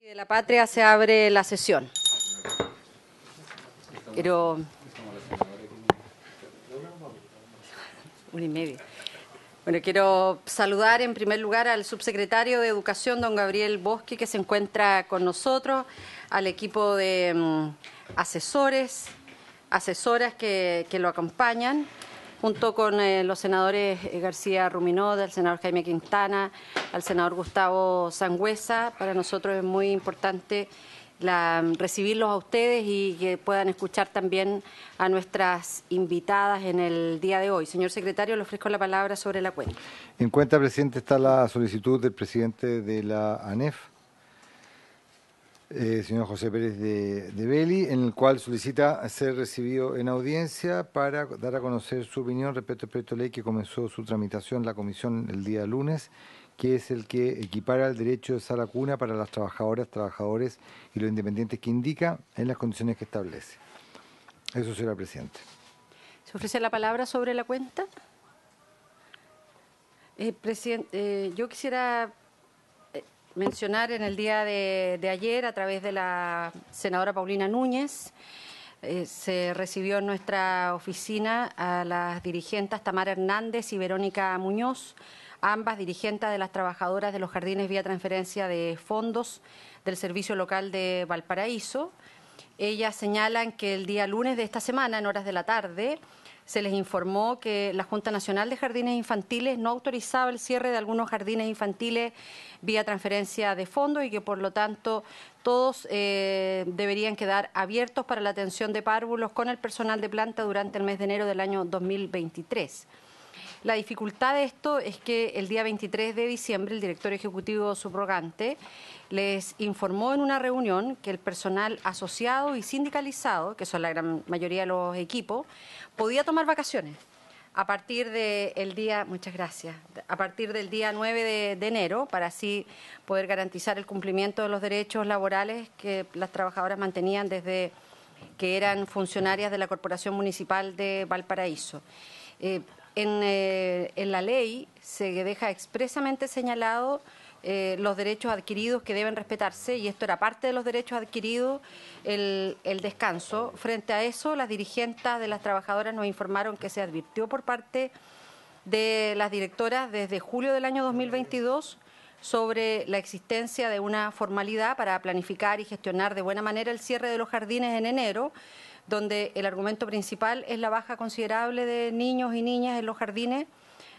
de la patria se abre la sesión. Quiero. y Bueno, quiero saludar en primer lugar al subsecretario de Educación, don Gabriel Bosque, que se encuentra con nosotros, al equipo de mm, asesores, asesoras que lo acompañan junto con eh, los senadores eh, García Ruminó, del senador Jaime Quintana, al senador Gustavo Sangüesa. Para nosotros es muy importante recibirlos a ustedes y que puedan escuchar también a nuestras invitadas en el día de hoy. Señor secretario, le ofrezco la palabra sobre la cuenta. En cuenta, presidente, está la solicitud del presidente de la ANEF eh, señor José Pérez de, de en el cual solicita ser recibido en audiencia para dar a conocer su opinión respecto al proyecto de ley que comenzó su tramitación en la comisión el día lunes, que es el que equipara el derecho de sala cuna para las trabajadoras, trabajadores y los independientes que indica en las condiciones que establece. Eso, señora Presidente. ¿Se ofrece la palabra sobre la cuenta? Eh, presidente, eh, yo quisiera mencionar en el día de, ayer a través de la senadora Paulina Núñez. Eh, se recibió en nuestra oficina a las dirigentes Tamara Hernández y Verónica Muñoz, ambas dirigentes de las trabajadoras de los jardines vía transferencia de fondos del Servicio Local de Valparaíso. Ellas señalan que el día lunes de esta semana, en horas de la tarde, se les informó que la Junta Nacional de Jardines Infantiles no autorizaba el cierre de algunos jardines infantiles vía transferencia de fondos y que por lo tanto todos eh, deberían quedar abiertos para la atención de párvulos con el personal de planta durante el mes de enero del año 2023. La dificultad de esto es que el día 23 de diciembre el director ejecutivo subrogante les informó en una reunión que el personal asociado y sindicalizado, que son la gran mayoría de los equipos, podía tomar vacaciones a partir del día, muchas gracias, a partir del día 9 de, enero, para así poder garantizar el cumplimiento de los derechos laborales que las trabajadoras mantenían desde que eran funcionarias de la Corporación Municipal de Valparaíso. Eh, eh, en la ley se deja expresamente señalado eh, los derechos adquiridos que deben respetarse, y esto era parte de los derechos adquiridos, el, descanso. Frente a eso, las dirigentes de las trabajadoras nos informaron que se advirtió por parte de las directoras desde julio del año 2022 sobre la existencia de una formalidad para planificar y gestionar de buena manera el cierre de los jardines en enero, donde el argumento principal es la baja considerable de niños y niñas en los jardines,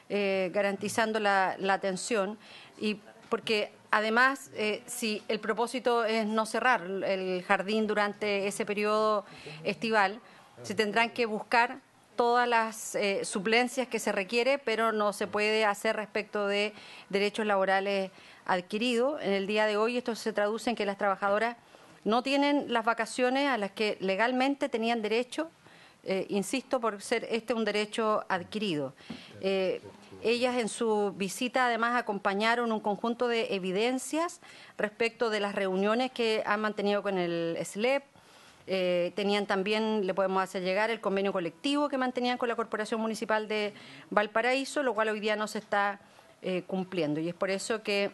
eh, garantizando la, atención. Y porque además, eh, si el propósito es no cerrar el jardín durante ese periodo estival, se tendrán que buscar todas las eh, suplencias que se requiere, pero no se puede hacer respecto de derechos laborales adquiridos. En el día de hoy esto se traduce en que las trabajadoras no tienen las vacaciones a las que legalmente tenían derecho, eh, insisto, por ser este un derecho adquirido. Ellas en su visita además acompañaron un conjunto de evidencias respecto de las reuniones que han mantenido con el SLEP. Eh, tenían también, le podemos hacer llegar, el convenio colectivo que mantenían con la Corporación Municipal de Valparaíso, lo cual hoy día no se está eh, cumpliendo. Y es por eso que,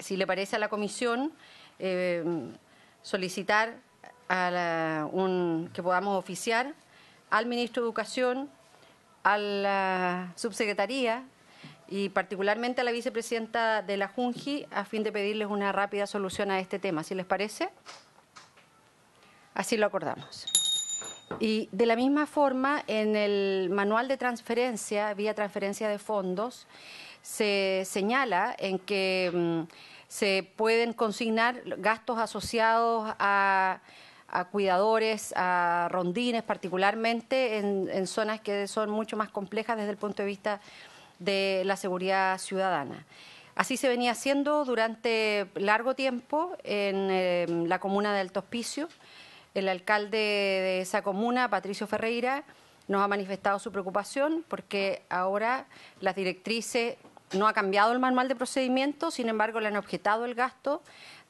si le parece a la comisión, eh, solicitar que podamos oficiar al ministro de Educación a la subsecretaría y particularmente a la vicepresidenta de la Junji a fin de pedirles una rápida solución a este tema, si les parece. Así lo acordamos. Y de la misma forma, en el manual de transferencia, vía transferencia de fondos, se señala en que mm, se pueden consignar gastos asociados a a cuidadores, a rondines, particularmente en, zonas que son mucho más complejas desde el punto de vista de la seguridad ciudadana. Así se venía haciendo durante largo tiempo en eh, la comuna de Alto Hospicio. El alcalde de esa comuna, Patricio Ferreira, nos ha manifestado su preocupación porque ahora las directrices no ha cambiado el manual de procedimiento, sin embargo le han objetado el gasto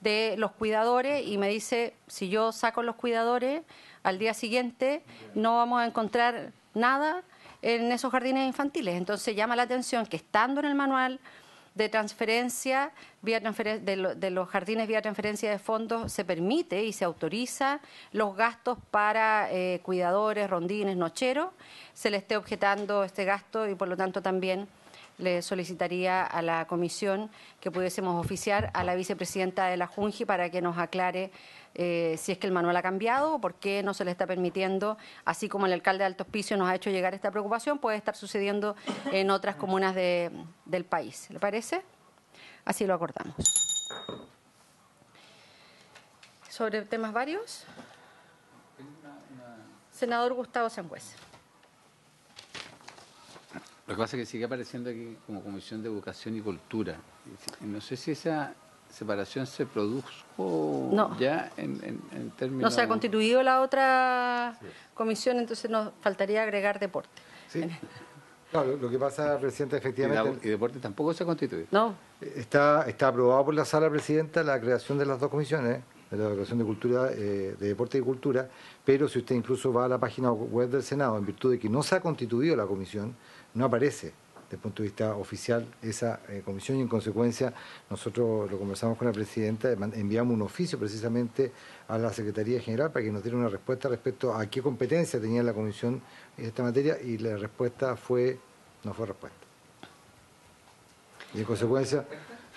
de los cuidadores y me dice, si yo saco los cuidadores, al día siguiente no vamos a encontrar nada en esos jardines infantiles. Entonces llama la atención que estando en el manual de transferencia de, los jardines vía transferencia de fondos se permite y se autoriza los gastos para eh, cuidadores, rondines, nocheros, se le esté objetando este gasto y por lo tanto también le solicitaría a la comisión que pudiésemos oficiar a la vicepresidenta de la Junji para que nos aclare eh, si es que el manual ha cambiado o por qué no se le está permitiendo, así como el alcalde de Alto Hospicio nos ha hecho llegar esta preocupación, puede estar sucediendo en otras comunas del país. ¿Le parece? Así lo acordamos. ¿Sobre temas varios? Senador Gustavo Sangüesa. Lo que pasa es que sigue apareciendo aquí como Comisión de Educación y Cultura. No sé si esa separación se produjo ya en, en, términos... No se ha constituido la otra comisión, entonces nos faltaría agregar deporte. Sí. Claro, lo que pasa reciente efectivamente... Y, deporte tampoco se ha constituido. No. Está, está aprobado por la sala presidenta la creación de las dos comisiones, de la educación de cultura, eh, de deporte y cultura, pero si usted incluso va a la página web del Senado, en virtud de que no se ha constituido la comisión, no aparece desde el punto de vista oficial esa eh, comisión y en consecuencia nosotros lo conversamos con la presidenta, enviamos un oficio precisamente a la Secretaría General para que nos diera una respuesta respecto a qué competencia tenía la comisión en esta materia y la respuesta fue, no fue respuesta. Y en consecuencia...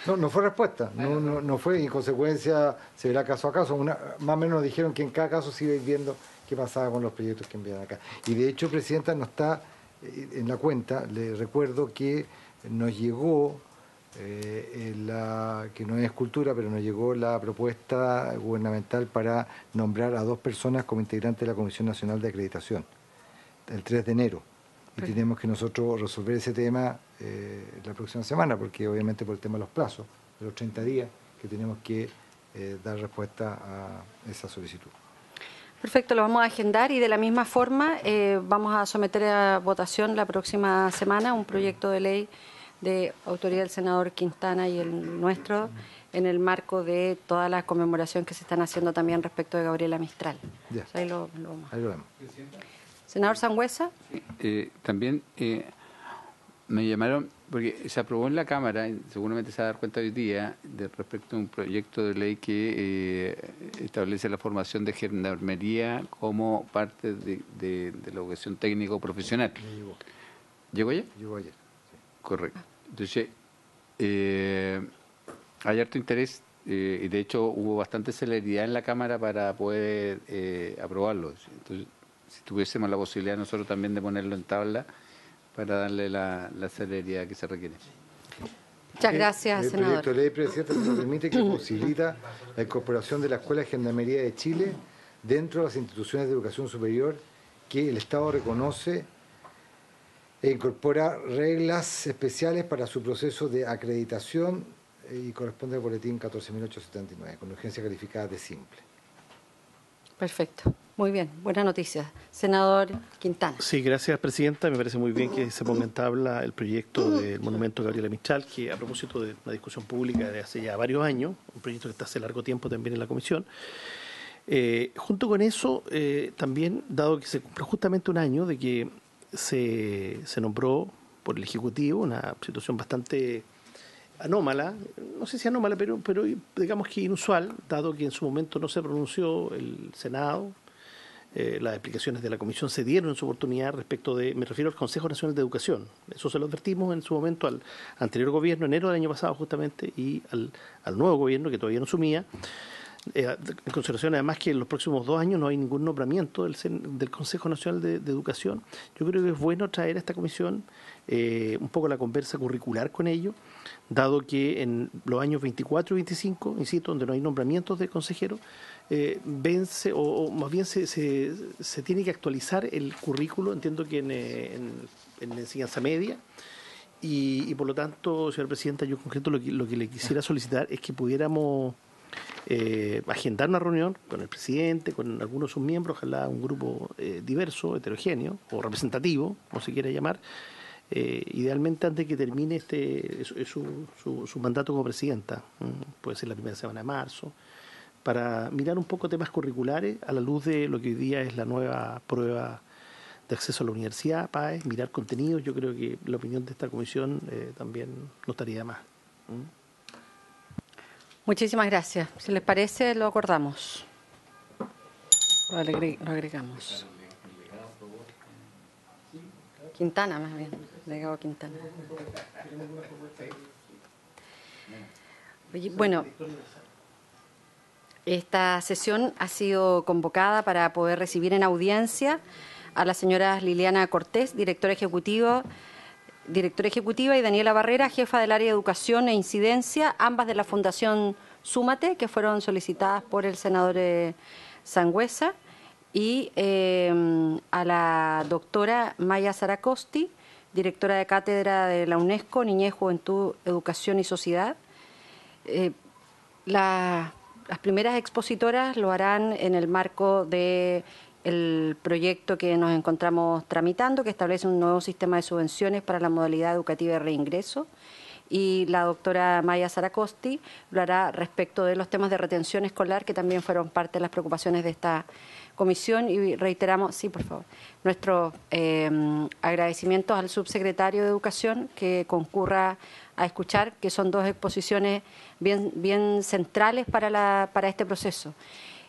No, no fue respuesta, no, no, fue, y en consecuencia se verá caso a caso. más o menos nos dijeron que en cada caso se viendo qué pasaba con los proyectos que envían acá. Y de hecho, Presidenta, no está eh, en la cuenta, le recuerdo que nos llegó, eh, la, que no es cultura, pero nos llegó la propuesta gubernamental para nombrar a dos personas como integrantes de la Comisión Nacional de Acreditación, el 3 de enero. Y tenemos que nosotros resolver ese tema eh, la próxima semana, porque obviamente por el tema de los plazos, de los 30 días, que tenemos que dar respuesta a esa solicitud. Perfecto, lo vamos a agendar y de la misma forma eh, vamos a someter a votación la próxima semana un proyecto de ley de autoría del senador Quintana y el nuestro en el marco de todas las conmemoraciones que se están haciendo también respecto de Gabriela Mistral. Ya. Pues ahí, lo, vamos. Senador Sangüesa. Eh, también eh, me llamaron porque se aprobó en la Cámara, seguramente se va a dar cuenta hoy día, de respecto a un proyecto de ley que eh, establece la formación de gendarmería como parte de, la educación técnico-profesional. Llegó. ayer? ya? Llegó ayer. Correcto. Entonces, eh, hay harto interés eh, y de hecho hubo bastante celeridad en la Cámara para poder aprobarlo. Entonces, si tuviésemos la posibilidad nosotros también de ponerlo en tabla para darle la, la celeridad que se requiere. Muchas gracias, eh, eh, senador. El proyecto de ley, presidente, permite que posibilita la incorporación de la Escuela de Gendarmería de Chile dentro de las instituciones de educación superior que el Estado reconoce e incorpora reglas especiales para su proceso de acreditación y corresponde al boletín 14.879, con urgencia calificada de simple. Perfecto. Muy bien, buena noticia. Senador Quintana. Sí, gracias, Presidenta. Me parece muy bien que se ponga habla el proyecto del monumento Gabriela Mistral, que a propósito de una discusión pública de hace ya varios años, un proyecto que está hace largo tiempo también en la Comisión. Eh, junto con eso, eh, también, dado que se cumplió justamente un año de que se, se nombró por el Ejecutivo, una situación bastante anómala, no sé si anómala, pero, pero digamos que inusual, dado que en su momento no se pronunció el Senado, eh, las explicaciones de la Comisión se dieron en su oportunidad respecto de, me refiero al Consejo Nacional de Educación, eso se lo advertimos en su momento al anterior gobierno, enero del año pasado justamente, y al, nuevo gobierno que todavía no sumía. Eh, en consideración además que en los próximos dos años no hay ningún nombramiento del, Consejo Nacional de Educación, yo creo que es bueno traer a esta comisión eh, un poco la conversa curricular con ellos, dado que en los años 24 y 25, insisto, donde no hay nombramientos de consejeros, eh, vence, o, más bien se, se, tiene que actualizar el currículo, entiendo que en, eh, en, enseñanza media, y, por lo tanto, señora presidenta, yo en concreto lo que, le quisiera solicitar es que pudiéramos agendar una reunión con el presidente, con algunos de sus miembros, ojalá un grupo diverso, heterogéneo o representativo, como se quiera llamar, eh, idealmente antes que termine este su, mandato como presidenta, puede ser la primera semana de marzo, para mirar un poco temas curriculares a la luz de lo que hoy día es la nueva prueba de acceso a la universidad, PAE, mirar contenidos. Yo creo que la opinión de esta comisión eh, también no estaría más. Muchísimas gracias. Si les parece, lo acordamos. Lo, agregamos. Quintana, más bien. Quintana. bueno, esta sesión ha sido convocada para poder recibir en audiencia a la señora Liliana Cortés, directora ejecutiva, directora ejecutiva y Daniela Barrera, jefa del área de educación e incidencia, ambas de la Fundación Súmate, que fueron solicitadas por el senador eh, Sangüesa, y eh, a la doctora Maya Saracosti, directora de cátedra de la UNESCO, Niñez, Juventud, Educación y Sociedad. Eh, las primeras expositoras lo harán en el marco de el proyecto que nos encontramos tramitando, que establece un nuevo sistema de subvenciones para la modalidad educativa de reingreso. Y la doctora Maya Saracosti lo hará respecto de los temas de retención escolar, que también fueron parte de las preocupaciones de esta comisión y reiteramos, sí, por favor, nuestros eh, agradecimientos al subsecretario de Educación que concurra a escuchar, que son dos exposiciones bien, bien centrales para, la, para este proceso.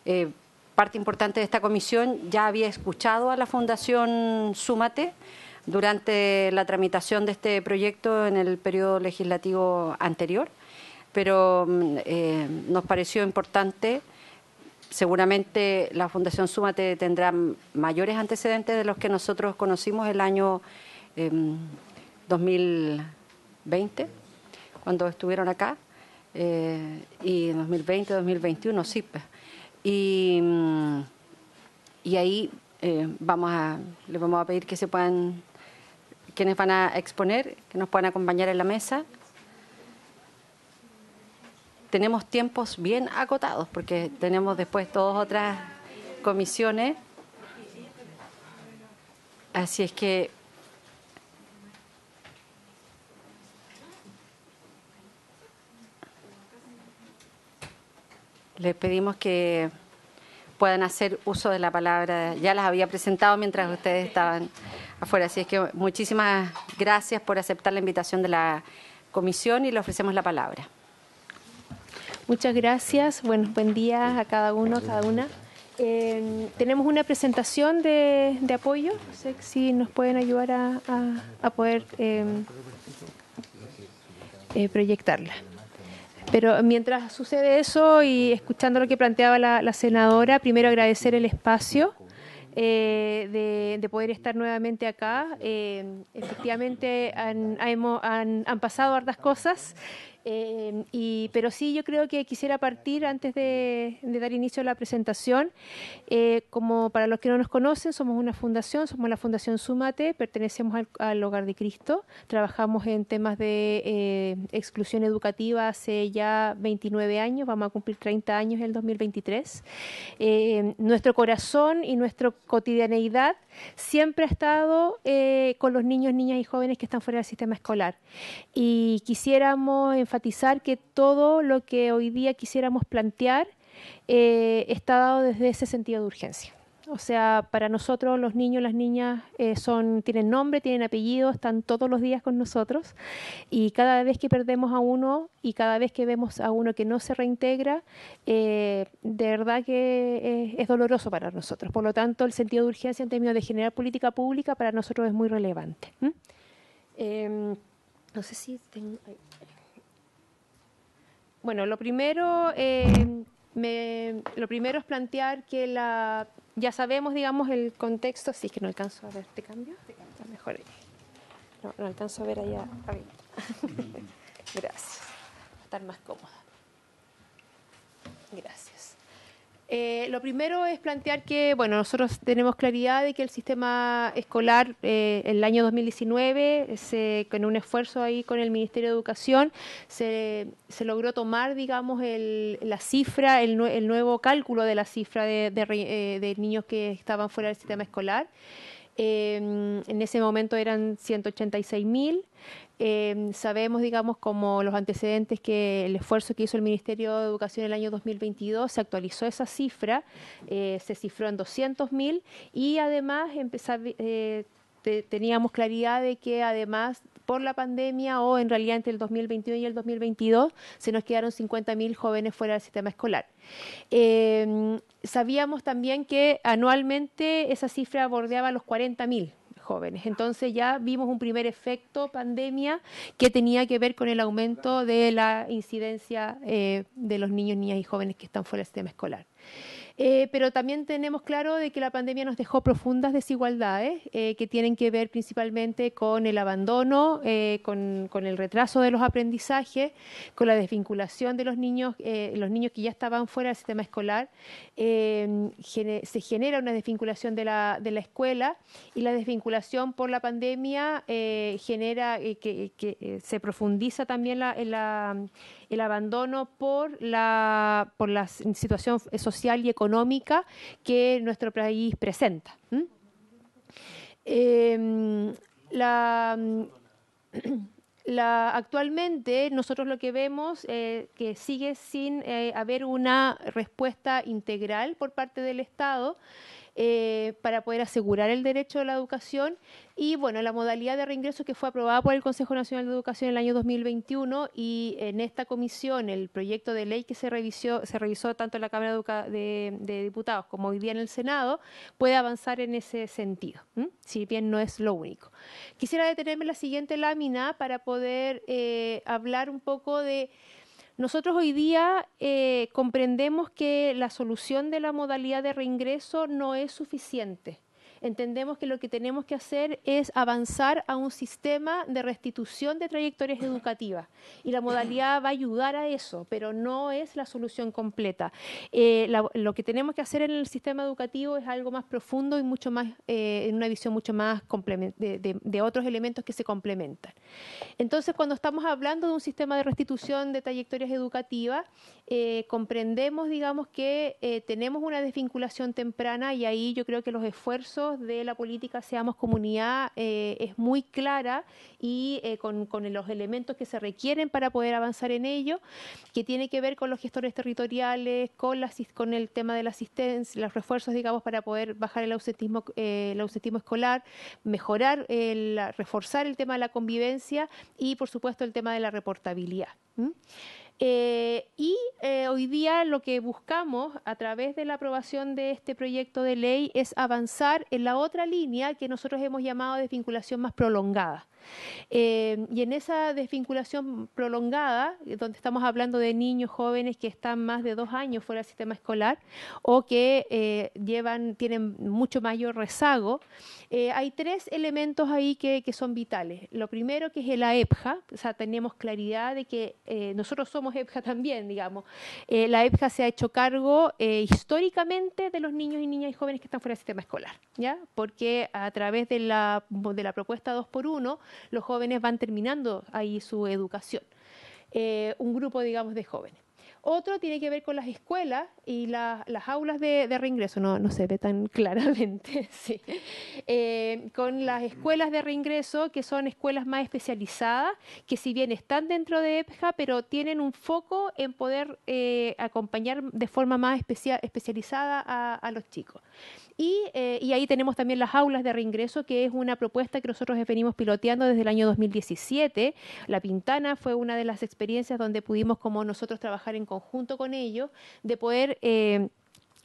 Eh, parte importante de esta comisión ya había escuchado a la Fundación Súmate durante la tramitación de este proyecto en el periodo legislativo anterior, pero mm, eh, nos pareció importante seguramente la Fundación Súmate tendrá mayores antecedentes de los que nosotros conocimos el año 2020, em, cuando estuvieron acá, eh, y 2020, 2021, sí. Pues. Y, y ahí eh, vamos a, les vamos a pedir que se puedan, quienes van a exponer, que nos puedan acompañar en la mesa tenemos tiempos bien acotados porque tenemos después todas otras comisiones. Así es que les pedimos que puedan hacer uso de la palabra. Ya las había presentado mientras ustedes estaban afuera. Así es que muchísimas gracias por aceptar la invitación de la comisión y le ofrecemos la palabra. Muchas gracias. buenos buen a cada uno, a cada una. Eh, tenemos una presentación de, apoyo. No sé si nos pueden ayudar a, poder eh, eh, proyectarla. Pero mientras sucede eso y escuchando lo que planteaba la, senadora, primero agradecer el espacio. de, poder estar nuevamente acá. efectivamente han, pasado hartas cosas Em, y, pero sí, yo creo que quisiera partir antes de, dar inicio a la presentación. Eh, como para los que no nos conocen, somos una fundación, somos la Fundación Sumate, pertenecemos al, Hogar de Cristo, trabajamos en temas de eh, exclusión educativa hace ya 29 años, vamos a cumplir 30 años en el 2023. Em, nuestro corazón y nuestra cotidianeidad siempre ha estado eh, con los niños, niñas y jóvenes que están fuera del sistema escolar. Y quisiéramos enfatizar que todo lo que hoy día quisiéramos plantear eh, está dado desde ese sentido de urgencia. O sea, para nosotros los niños, y las niñas eh, son, tienen nombre, tienen apellido, están todos los días con nosotros y cada vez que perdemos a uno y cada vez que vemos a uno que no se reintegra, eh, de verdad que es, doloroso para nosotros. Por lo tanto, el sentido de urgencia en términos de generar política pública para nosotros es muy relevante. ¿Mm? Em, no sé si tengo... Bueno, lo primero, eh, lo primero es plantear que la, ya sabemos, digamos, el contexto. Sí, es que no alcanzo a ver, ¿te cambio? Ah, mejor No, alcanzo a ver allá Gracias. estar más cómoda. Gracias. Eh, lo primero es plantear que, bueno, nosotros tenemos claridad de que el sistema escolar en eh, el año 2019, con un esfuerzo ahí con el Ministerio de Educación, se, logró tomar, digamos, el, la cifra, el, nuevo cálculo de la cifra eh, de, niños que estaban fuera del sistema escolar. en ese momento eran 186 mil. Em, sabemos, digamos, como los antecedentes que el esfuerzo que hizo el Ministerio de Educación en el año 2022 se actualizó esa cifra, eh, se cifró en 200.000 y además empezar, eh, teníamos claridad de que además por la pandemia o en realidad entre el 2021 y el 2022 se nos quedaron 50.000 jóvenes fuera del sistema escolar. Em, sabíamos también que anualmente esa cifra bordeaba los 40.000. Entonces ya vimos un primer efecto pandemia que tenía que ver con el aumento de la incidencia eh, de los niños, niñas y jóvenes que están fuera del sistema escolar. Eh, pero también tenemos claro de que la pandemia nos dejó profundas desigualdades eh, que tienen que ver principalmente con el abandono, eh, con, el retraso de los aprendizajes, con la desvinculación de los niños, los niños que ya estaban fuera del sistema escolar. Em, se genera una desvinculación de la, escuela y la desvinculación por la pandemia genera que, se profundiza también en la el abandono por la, por la situación social y económica que nuestro país presenta. Em, la, actualmente nosotros lo que vemos es eh, que sigue sin eh, haber una respuesta integral por parte del Estado eh, para poder asegurar el derecho a la educación y bueno, la modalidad de reingreso que fue aprobada por el Consejo Nacional de Educación en el año 2021 y en esta comisión el proyecto de ley que se revisó, se revisó tanto en la Cámara de, Diputados como hoy día en el Senado puede avanzar en ese sentido, si bien no es lo único. Quisiera detenerme en la siguiente lámina para poder eh, hablar un poco de nosotros hoy día eh, comprendemos que la solución de la modalidad de reingreso no es suficiente. Entendemos que lo que tenemos que hacer es avanzar a un sistema de restitución de trayectorias educativas y la modalidad va a ayudar a eso, pero no es la solución completa. Eh, lo que tenemos que hacer en el sistema educativo es algo más profundo y mucho más, en eh, una visión mucho más de, de, otros elementos que se complementan. Entonces, cuando estamos hablando de un sistema de restitución de trayectorias educativas, eh, comprendemos, digamos, que tenemos una desvinculación temprana y ahí yo creo que los esfuerzos de la política Seamos Comunidad eh, es muy clara y eh, con, los elementos que se requieren para poder avanzar en ello, que tiene que ver con los gestores territoriales, con, con el tema de la asistencia, los refuerzos, digamos, para poder bajar el ausentismo, eh, el ausentismo escolar, mejorar, el, reforzar el tema de la convivencia y, por supuesto, el tema de la reportabilidad. Eh, y eh, hoy día lo que buscamos a través de la aprobación de este proyecto de ley es avanzar en la otra línea que nosotros hemos llamado desvinculación más prolongada. Eh, y en esa desvinculación prolongada, eh, donde estamos hablando de niños jóvenes que están más de dos años fuera del sistema escolar o que eh, llevan, tienen mucho mayor rezago, hay tres elementos ahí que, que, son vitales. Lo primero que es la EPJA, o sea, tenemos claridad de que nosotros somos EPJA también, digamos. la EPJA se ha hecho cargo históricamente de los niños y niñas y jóvenes que están fuera del sistema escolar, ¿ya? Porque a través de la, de la propuesta 2 por 1 los jóvenes van terminando ahí su educación. Eh, un grupo, digamos, de jóvenes. Otro tiene que ver con las escuelas y las aulas de, reingreso, no, no, se ve tan claramente, eh, con las escuelas de reingreso, que son escuelas más especializadas, que si bien están dentro de EPJA, pero tienen un foco en poder eh, acompañar de forma más especializada a, los chicos. Y, eh, y ahí tenemos también las aulas de reingreso, que es una propuesta que nosotros venimos piloteando desde el año 2017. La Pintana fue una de las experiencias donde pudimos como nosotros trabajar en conjunto con ellos de poder eh,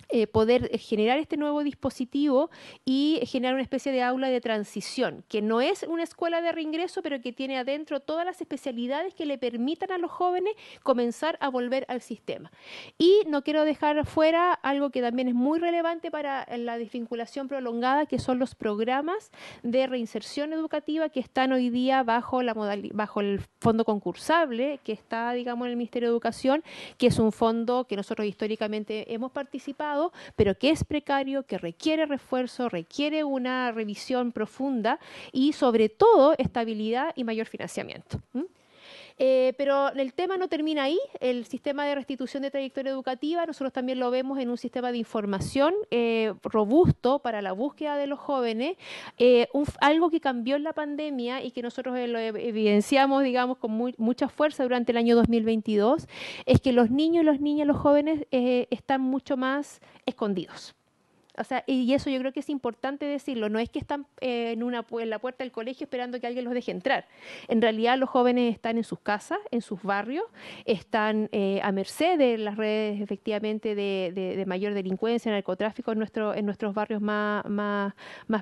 eh, poder generar este nuevo dispositivo y generar una especie de aula de transición, que no es una escuela de reingreso, pero que tiene adentro todas las especialidades que le permitan a los jóvenes comenzar a volver al sistema. Y no quiero dejar fuera algo que también es muy relevante para la desvinculación prolongada, que son los programas de reinserción educativa que están hoy día bajo, la bajo el fondo concursable, que está, digamos, en el Ministerio de Educación, que es un fondo que nosotros históricamente hemos participado pero que es precario, que requiere refuerzo, requiere una revisión profunda y sobre todo estabilidad y mayor financiamiento. Eh, pero el tema no termina ahí. El sistema de restitución de trayectoria educativa, nosotros también lo vemos en un sistema de información eh, robusto para la búsqueda de los jóvenes. Eh, algo que cambió en la pandemia y que nosotros lo evidenciamos, con mucha fuerza durante el año 2022, es que los niños, y las niñas, los jóvenes están mucho más escondidos. O sea, y eso yo creo que es importante decirlo. No es que están eh, en, una, la puerta del colegio esperando que alguien los deje entrar. En realidad los jóvenes están en sus casas, en sus barrios, están eh, a merced de las redes efectivamente de, mayor delincuencia, narcotráfico en, nuestro, en nuestros barrios más, más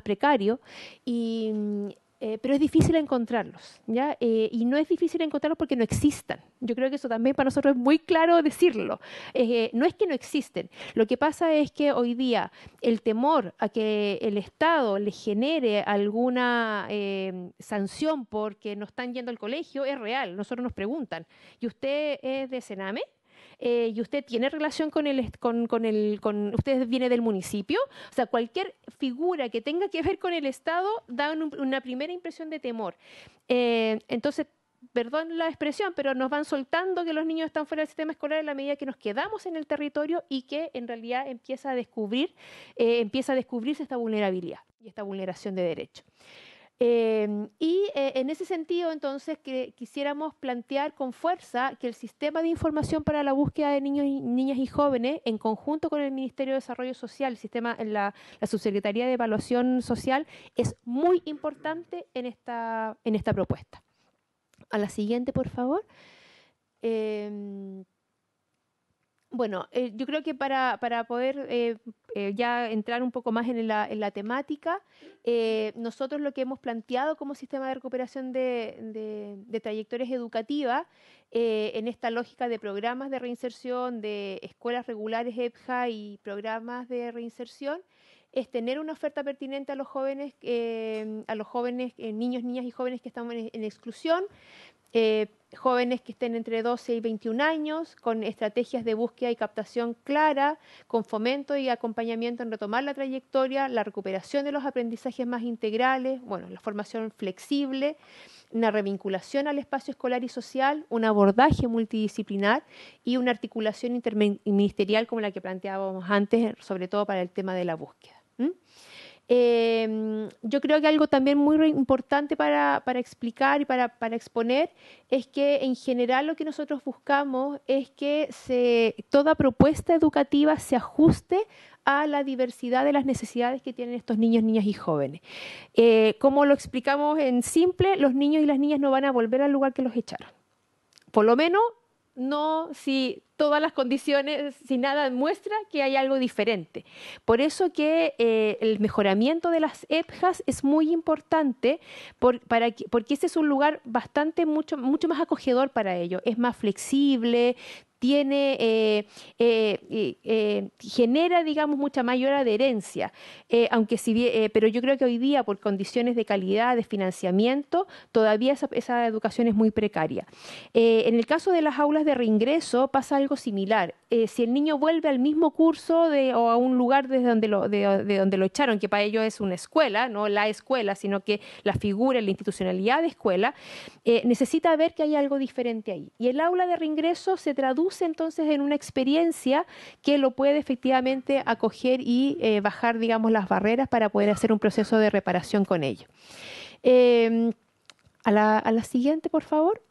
precarios. Y eh, pero es difícil encontrarlos, ¿ya? Eh, y no es difícil encontrarlos porque no existan. Yo creo que eso también para nosotros es muy claro decirlo. Eh, no es que no existen. Lo que pasa es que hoy día el temor a que el Estado le genere alguna sanción porque no están yendo al colegio es real. Nosotros nos preguntan, ¿y usted es de Sename? Eh, y usted tiene relación con el, con, usted viene del municipio, o sea, cualquier figura que tenga que ver con el Estado da una primera impresión de temor. Eh, entonces, perdón la expresión, pero nos van soltando que los niños están fuera del sistema escolar en la medida que nos quedamos en el territorio y que en realidad empieza a descubrir, eh, empieza a descubrirse esta vulnerabilidad y esta vulneración de derechos. Em, y eh, en ese sentido, entonces, quisiéramos plantear con fuerza que el sistema de información para la búsqueda de niños, niñas y jóvenes, en conjunto con el Ministerio de Desarrollo Social, el sistema, la, la Subsecretaría de Evaluación Social, es muy importante en esta, en esta propuesta. A la siguiente, por favor. Eh, bueno, eh, yo creo que para, poder eh, eh, ya entrar un poco más en la, temática, nosotros lo que hemos planteado como sistema de recuperación de, trayectorias educativas, en esta lógica de programas de reinserción, de escuelas regulares EPHA y programas de reinserción, es tener una oferta pertinente a los jóvenes, a los jóvenes, niños, niñas y jóvenes que están en, exclusión, eh, jóvenes que estén entre 12 y 21 años, con estrategias de búsqueda y captación clara, con fomento y acompañamiento en retomar la trayectoria, la recuperación de los aprendizajes más integrales, bueno, la formación flexible, una revinculación al espacio escolar y social, un abordaje multidisciplinar y una articulación interministerial como la que planteábamos antes, sobre todo para el tema de la búsqueda. Em, yo creo que algo también muy importante para, explicar y para, exponer es que en general lo que nosotros buscamos es que toda propuesta educativa se ajuste a la diversidad de las necesidades que tienen estos niños, niñas y jóvenes. Eh, como lo explicamos en simple, los niños y las niñas no van a volver al lugar que los echaron. Por lo menos no si todas las condiciones, sin nada, muestra que hay algo diferente. Por eso que eh, el mejoramiento de las EPJAS es muy importante, para porque ese es un lugar bastante mucho, mucho más acogedor para ellos. Es más flexible, eh, eh, eh, genera, digamos, mucha mayor adherencia. aunque si, pero yo creo que hoy día, por condiciones de calidad, de financiamiento, todavía esa, educación es muy precaria. en el caso de las aulas de reingreso pasa algo similar. si el niño vuelve al mismo curso o a un lugar desde donde lo, de, donde lo echaron, que para ellos es una escuela, no la escuela, sino que la figura, la institucionalidad de escuela, necesita ver que hay algo diferente ahí. Y el aula de reingreso se traduce entonces en una experiencia que lo puede efectivamente acoger y eh, bajar, digamos, las barreras para poder hacer un proceso de reparación con ello. Em, a, la, siguiente, por favor.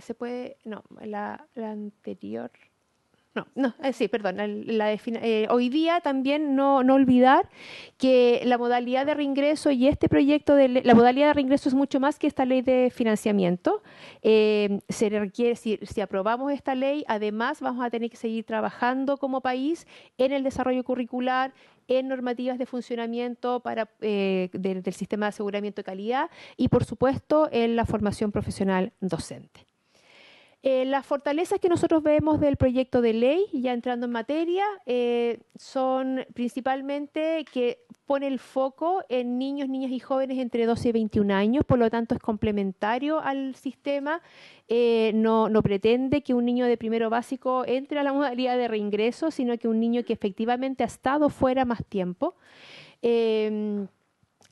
se puede, no, la, anterior no, no, eh, sí, perdón. La, eh, hoy día también no, olvidar que la modalidad de reingreso y este proyecto de la modalidad de reingreso es mucho más que esta ley de financiamiento. Eh, se requiere, si, aprobamos esta ley, además vamos a tener que seguir trabajando como país en el desarrollo curricular en normativas de funcionamiento para, del sistema de aseguramiento de calidad y, por supuesto, en la formación profesional docente. Eh, las fortalezas que nosotros vemos del proyecto de ley, ya entrando en materia, eh, son principalmente que pone el foco en niños, niñas y jóvenes entre 12 y 21 años, por lo tanto es complementario al sistema, eh, no, no, pretende que un niño de primero básico entre a la modalidad de reingreso, sino que un niño que efectivamente ha estado fuera más tiempo.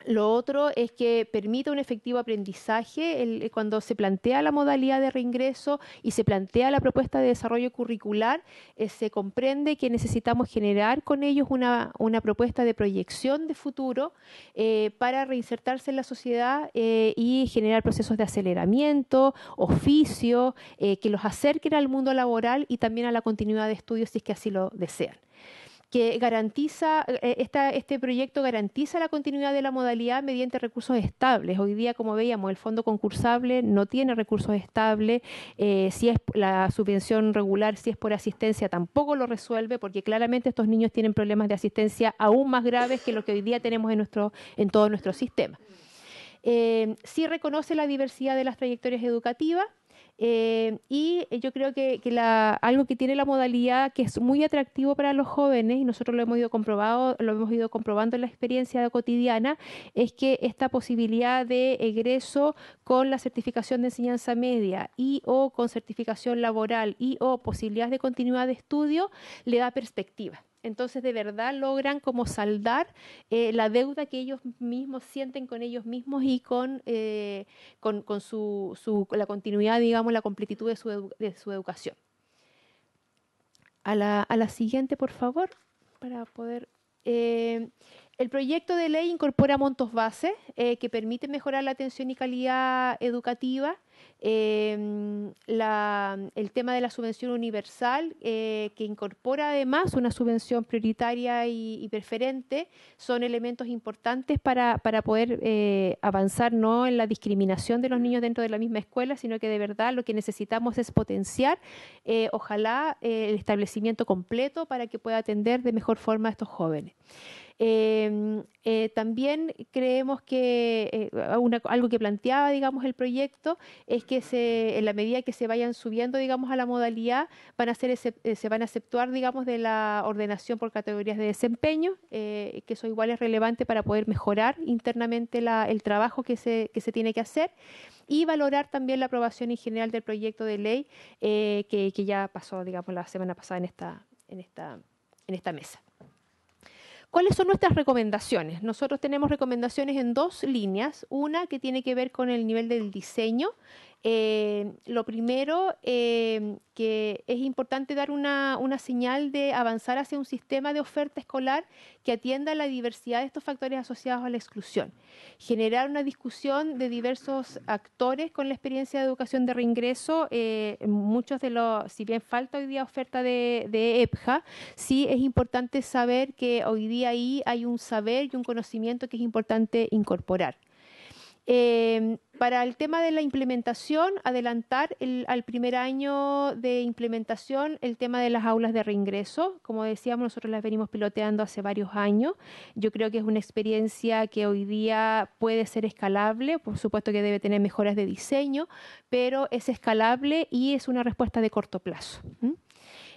Lo otro es que permite un efectivo aprendizaje eh, cuando se plantea la modalidad de reingreso y se plantea la propuesta de desarrollo curricular, eh, se comprende que necesitamos generar con ellos una, propuesta de proyección de futuro eh, para reinsertarse en la sociedad y generar procesos de aceleramiento, oficio, que los acerquen al mundo laboral y también a la continuidad de estudios si es que así lo desean que garantiza, eh, este proyecto garantiza la continuidad de la modalidad mediante recursos estables. Hoy día, como veíamos, el fondo concursable no tiene recursos estables. Eh, si es la subvención regular, si es por asistencia, tampoco lo resuelve, porque claramente estos niños tienen problemas de asistencia aún más graves que lo que hoy día tenemos en, nuestro, en todo nuestro sistema. Eh, sí reconoce la diversidad de las trayectorias educativas, eh, y yo creo que, algo que tiene la modalidad que es muy atractivo para los jóvenes, y nosotros lo hemos ido comprobado, lo hemos ido comprobando en la experiencia cotidiana, es que esta posibilidad de egreso con la certificación de enseñanza media y o con certificación laboral y o posibilidades de continuidad de estudio le da perspectiva. Entonces, de verdad logran como saldar eh, la deuda que ellos mismos sienten con ellos mismos y con, eh, con, su, la continuidad, digamos, la completitud de su, educación. A la, siguiente, por favor, para poder... Eh, el proyecto de ley incorpora montos base eh, que permiten mejorar la atención y calidad educativa, em, el tema de la subvención universal, eh, que incorpora además una subvención prioritaria y, preferente, son elementos importantes para, poder eh, avanzar no en la discriminación de los niños dentro de la misma escuela, sino que de verdad lo que necesitamos es potenciar, ojalá, el establecimiento completo para que pueda atender de mejor forma a estos jóvenes. Em, eh, también creemos que eh, algo que planteaba, digamos, el proyecto es que en la medida que se vayan subiendo, digamos, a la modalidad, eh, se van a aceptar digamos, de la ordenación por categorías de desempeño, que eso igual es relevante para poder mejorar internamente el trabajo que se, tiene que hacer y valorar también la aprobación en general del proyecto de ley que, ya pasó, digamos, la semana pasada en en esta mesa. ¿Cuáles son nuestras recomendaciones? Nosotros tenemos recomendaciones en dos líneas. Una que tiene que ver con el nivel del diseño eh, lo primero, eh, que es importante dar una, señal de avanzar hacia un sistema de oferta escolar que atienda la diversidad de estos factores asociados a la exclusión. Generar una discusión de diversos actores con la experiencia de educación de reingreso. Eh, muchos de los, si bien falta hoy día oferta de, de EPJA, sí es importante saber que hoy día ahí hay un saber y un conocimiento que es importante incorporar. Em, para el tema de la implementación, adelantar al primer año de implementación el tema de las aulas de reingreso. Como decíamos, nosotros las venimos piloteando hace varios años. Yo creo que es una experiencia que hoy día puede ser escalable, por supuesto que debe tener mejoras de diseño, pero es escalable y es una respuesta de corto plazo. ¿Mm?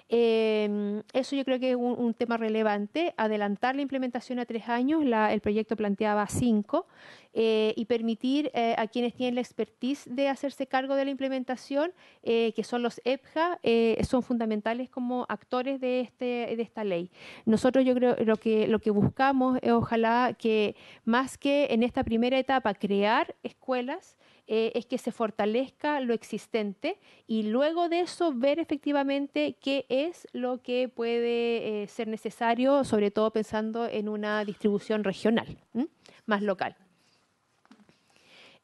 Eh, eso yo creo que es un, tema relevante. Adelantar la implementación a tres años, el proyecto planteaba cinco, eh, y permitir eh, a quienes tienen la expertise de hacerse cargo de la implementación, eh, que son los EPJA, son fundamentales como actores de, este, de esta ley. Nosotros yo creo lo que lo que buscamos es ojalá que más que en esta primera etapa crear escuelas, eh, es que se fortalezca lo existente y luego de eso ver efectivamente qué es lo que puede eh, ser necesario, sobre todo pensando en una distribución regional, más local.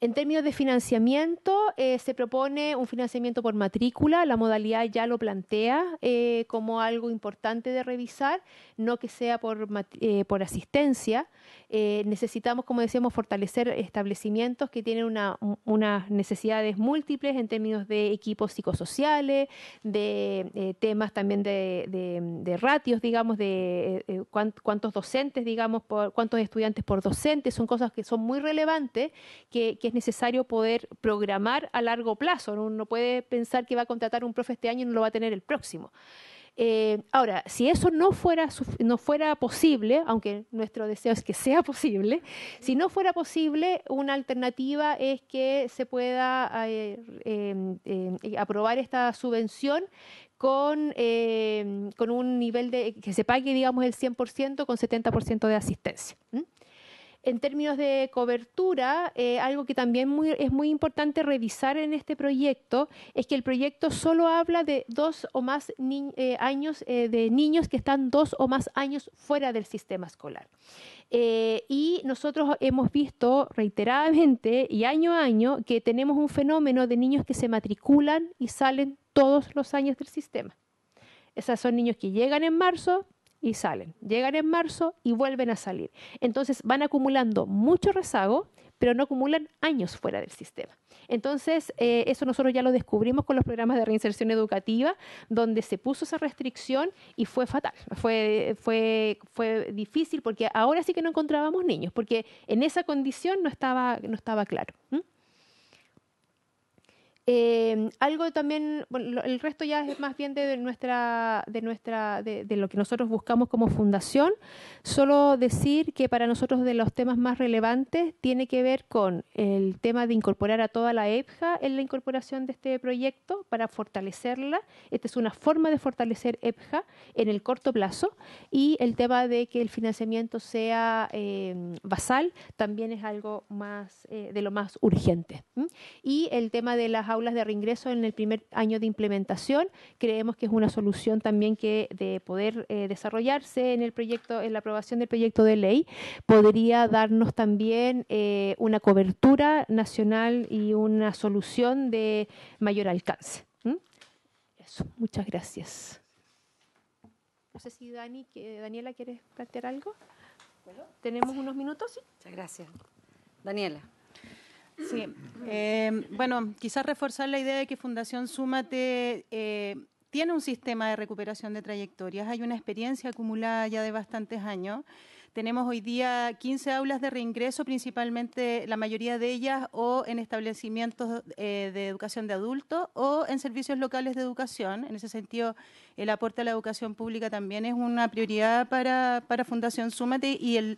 En términos de financiamiento, eh, se propone un financiamiento por matrícula, la modalidad ya lo plantea eh, como algo importante de revisar, no que sea por, eh, asistencia. necesitamos, como decíamos, fortalecer establecimientos que tienen unas necesidades múltiples en términos de equipos psicosociales, de temas también de, ratios, digamos, de cuántos docentes, digamos, por, cuántos estudiantes por docente, son cosas que son muy relevantes, que necesario poder programar a largo plazo. Uno puede pensar que va a contratar un profe este año y no lo va a tener el próximo. Eh, ahora, si eso no fuera, no fuera posible, aunque nuestro deseo es que sea posible, si no fuera posible, una alternativa es que se pueda eh, em, em, aprobar esta subvención em, con, un nivel de que se pague, digamos, el 100% con 70% de asistencia. En términos de cobertura, eh, algo que también es muy importante revisar en este proyecto es que el proyecto solo habla de dos o más eh, años eh, de niños que están dos o más años fuera del sistema escolar. y nosotros hemos visto reiteradamente y año a año que tenemos un fenómeno de niños que se matriculan y salen todos los años del sistema. Esos son niños que llegan en marzo, y salen. Llegan en marzo y vuelven a salir. Entonces van acumulando mucho rezago, pero no acumulan años fuera del sistema. Entonces, eh, eso nosotros ya lo descubrimos con los programas de reinserción educativa, donde se puso esa restricción y fue fatal, fue, fue, fue difícil, porque ahora sí que no encontrábamos niños, porque en esa condición no estaba, no estaba claro. Em, algo también, el resto ya es más bien de nuestra, de nuestra, de, lo que nosotros buscamos como fundación. Solo decir que para nosotros de los temas más relevantes tiene que ver con el tema de incorporar a toda la EPJA en la incorporación de este proyecto para fortalecerla. Esta es una forma de fortalecer EPJA en el corto plazo y el tema de que el financiamiento sea em, basal también es algo más eh, de lo más urgente. Y el tema de las aulas de reingreso en el primer año de implementación. Creemos que es una solución también que de poder eh, desarrollarse en el proyecto, en la aprobación del proyecto de ley, podría darnos también eh, una cobertura nacional y una solución de mayor alcance. Eso, muchas gracias. No sé si Dani, que, Daniela, ¿quieres plantear algo? ¿Tenemos unos minutos? Sí. Muchas gracias. Daniela. Sí, em, bueno, quizás reforzar la idea de que Fundación Súmate eh, tiene un sistema de recuperación de trayectorias, hay una experiencia acumulada ya de bastantes años. Tenemos hoy día 15 aulas de reingreso, principalmente la mayoría de ellas o en establecimientos eh, de educación de adultos o en servicios locales de educación. En ese sentido, el aporte a la educación pública también es una prioridad para, Fundación Súmate y el,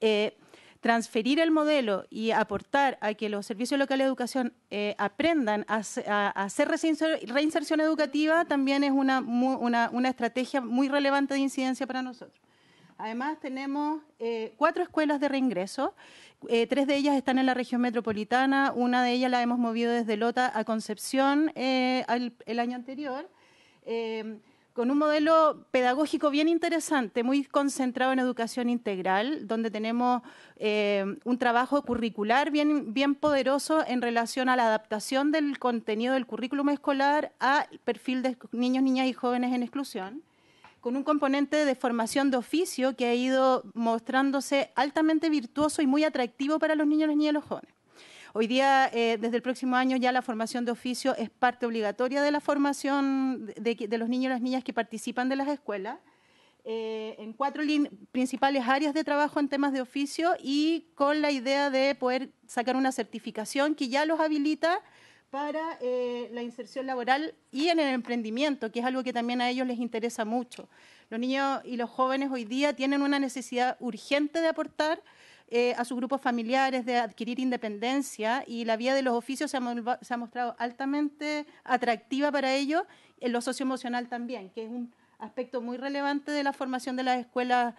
eh, transferir el modelo y aportar a que los servicios locales de educación eh, aprendan a, hacer reinserción educativa también es una, una, estrategia muy relevante de incidencia para nosotros. Además, tenemos eh, cuatro escuelas de reingreso. Eh, tres de ellas están en la región metropolitana. Una de ellas la hemos movido desde Lota a Concepción el año anterior con un modelo pedagógico bien interesante, muy concentrado en educación integral, donde tenemos eh, un trabajo curricular bien, poderoso en relación a la adaptación del contenido del currículum escolar al perfil de niños, niñas y jóvenes en exclusión con un componente de formación de oficio que ha ido mostrándose altamente virtuoso y muy atractivo para los niños, niñas y los jóvenes. Hoy día, eh, desde el próximo año, ya la formación de oficio es parte obligatoria de la formación de, los niños y las niñas que participan de las escuelas. Eh, en cuatro principales áreas de trabajo en temas de oficio y con la idea de poder sacar una certificación que ya los habilita para eh, la inserción laboral y en el emprendimiento, que es algo que también a ellos les interesa mucho. Los niños y los jóvenes hoy día tienen una necesidad urgente de aportar eh, a sus grupos familiares de adquirir independencia y la vía de los oficios se ha, mostrado altamente atractiva para ellos, en lo socioemocional también, que es un aspecto muy relevante de la formación de las escuelas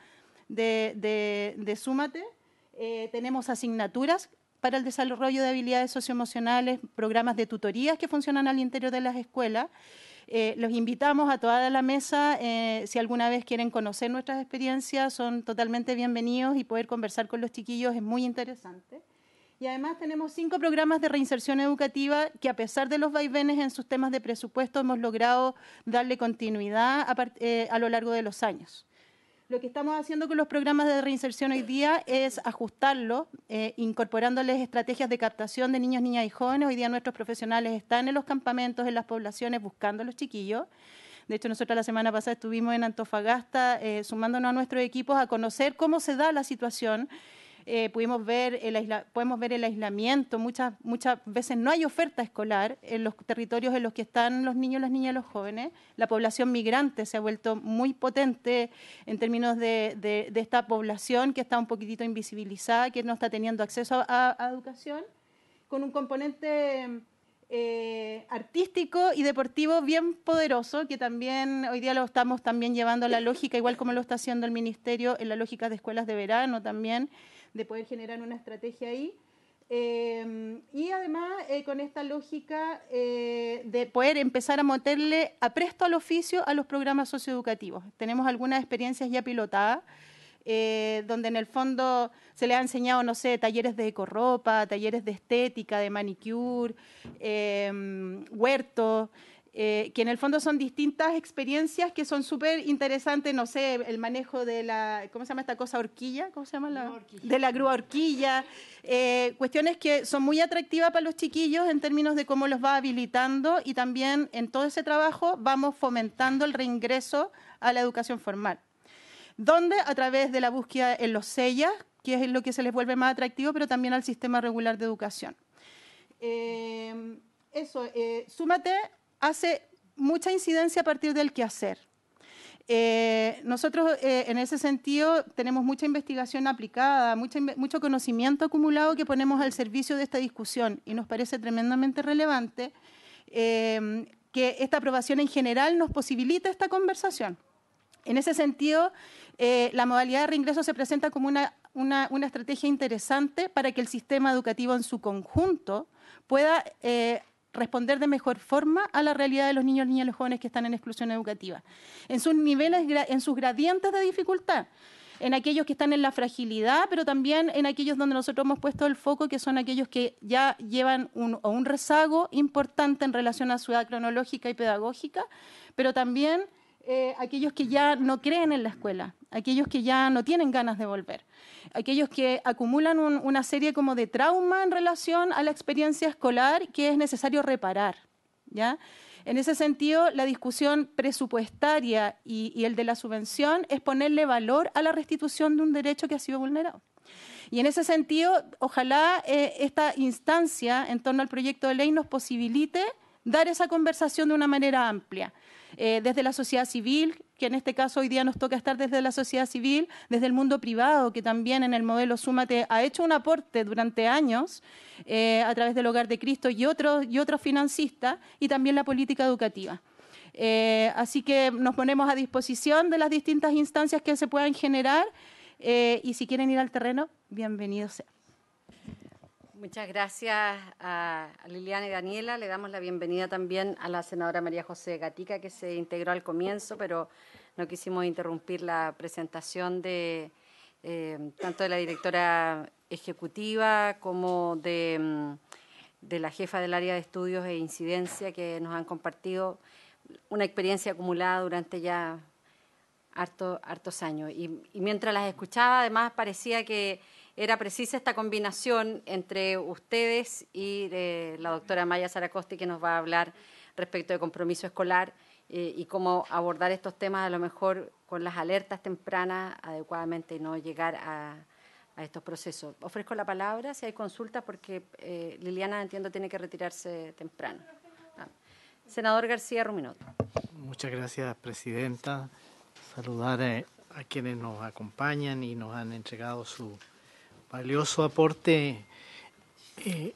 de, de, Súmate. Eh, tenemos asignaturas para el desarrollo de habilidades socioemocionales, programas de tutorías que funcionan al interior de las escuelas. Eh, los invitamos a toda la mesa, eh, si alguna vez quieren conocer nuestras experiencias, son totalmente bienvenidos y poder conversar con los chiquillos es muy interesante. Y además tenemos cinco programas de reinserción educativa que a pesar de los vaivenes en sus temas de presupuesto hemos logrado darle continuidad a eh, lo largo de los años. Lo que estamos haciendo con los programas de reinserción hoy día es ajustarlo, eh, incorporándoles estrategias de captación de niños, niñas y jóvenes. Hoy día nuestros profesionales están en los campamentos, en las poblaciones, buscando a los chiquillos. De hecho, nosotros la semana pasada estuvimos en Antofagasta eh, sumándonos a nuestros equipos a conocer cómo se da la situación eh, pudimos ver el podemos ver el aislamiento, muchas, muchas veces no hay oferta escolar en los territorios en los que están los niños, las niñas, los jóvenes. La población migrante se ha vuelto muy potente en términos de, de, esta población que está un poquitito invisibilizada, que no está teniendo acceso a, educación, con un componente... Eh, artístico y deportivo bien poderoso, que también hoy día lo estamos también llevando a la lógica, igual como lo está haciendo el Ministerio, en la lógica de escuelas de verano también, de poder generar una estrategia ahí. Eh, y además, eh, con esta lógica eh, de poder empezar a meterle a presto al oficio a los programas socioeducativos. Tenemos algunas experiencias ya pilotadas, donde en el fondo se le ha enseñado, no sé, talleres de ecorropa, talleres de estética, de manicure, huertos. huerto. Eh, que en el fondo son distintas experiencias que son súper interesantes, no sé, el manejo de la, ¿cómo se llama esta cosa? Horquilla, ¿cómo se llama? La, De la grúa horquilla, eh, cuestiones que son muy atractivas para los chiquillos en términos de cómo los va habilitando y también en todo ese trabajo vamos fomentando el reingreso a la educación formal, donde a través de la búsqueda en los sellas, que es lo que se les vuelve más atractivo, pero también al sistema regular de educación. Eh, eso, súmate hace mucha incidencia a partir del quehacer. hacer. Eh, nosotros eh, en ese sentido tenemos mucha investigación aplicada, mucho conocimiento acumulado que ponemos al servicio de esta discusión y nos parece tremendamente relevante em, que esta aprobación en general nos posibilite esta conversación. En ese sentido, eh, la modalidad de reingreso se presenta como una, una, estrategia interesante para que el sistema educativo en su conjunto pueda responder de mejor forma a la realidad de los niños, niñas y los jóvenes que están en exclusión educativa, en sus niveles, en sus gradientes de dificultad en aquellos que están en la fragilidad, pero también en aquellos donde nosotros hemos puesto el foco, que son aquellos que ya llevan un, un rezago importante en relación a su edad cronológica y pedagógica, pero también eh, aquellos que ya no creen en la escuela, aquellos que ya no tienen ganas de volver, aquellos que acumulan una serie como de trauma en relación a la experiencia escolar que es necesario reparar, ¿ya? En ese sentido, la discusión presupuestaria y, el de la subvención es ponerle valor a la restitución de un derecho que ha sido vulnerado. Y en ese sentido, ojalá eh, esta instancia en torno al proyecto de ley nos posibilite dar esa conversación de una manera amplia. Eh, desde la sociedad civil, que en este caso hoy día nos toca estar desde la sociedad civil, desde el mundo privado, que también en el modelo Súmate ha hecho un aporte durante años eh, a través del Hogar de Cristo y otros y otros financistas, y también la política educativa. Eh, así que nos ponemos a disposición de las distintas instancias que se puedan generar y si quieren ir al terreno, bienvenidos Muchas gracias a Liliana y Daniela. Le damos la bienvenida también a la senadora María José Gatica, que se integró al comienzo, pero no quisimos interrumpir la presentación de eh, tanto de la directora ejecutiva como de, mm, de la jefa del área de estudios e incidencia, que nos han compartido una experiencia acumulada durante ya harto, hartos años. y mientras las escuchaba, además parecía que era precisa esta combinación entre ustedes y eh, la doctora Maya Saracosti, que nos va a hablar respecto de compromiso escolar eh, y cómo abordar estos temas a lo mejor con las alertas tempranas adecuadamente y no llegar a, estos procesos. Ofrezco la palabra si hay consultas porque eh, Liliana, entiendo, tiene que retirarse temprano. Ah. Senador García Ruminot. Muchas gracias, Presidenta. Saludar a quienes nos acompañan y nos han entregado su valioso aporte eh,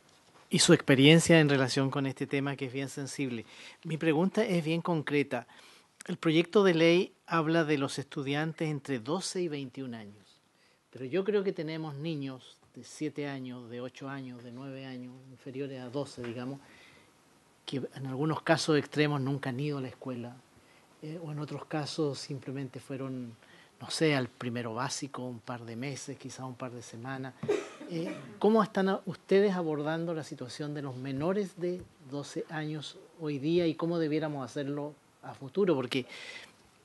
y su experiencia en relación con este tema que es bien sensible. Mi pregunta es bien concreta. El proyecto de ley habla de los estudiantes entre 12 y 21 años, pero yo creo que tenemos niños de 7 años, de 8 años, de 9 años, inferiores a 12, digamos, que en algunos casos extremos nunca han ido a la escuela, eh, o en otros casos simplemente fueron no sé, al primero básico, un par de meses, quizás un par de semanas. Eh, ¿Cómo están ustedes abordando la situación de los menores de 12 años hoy día y cómo debiéramos hacerlo a futuro? Porque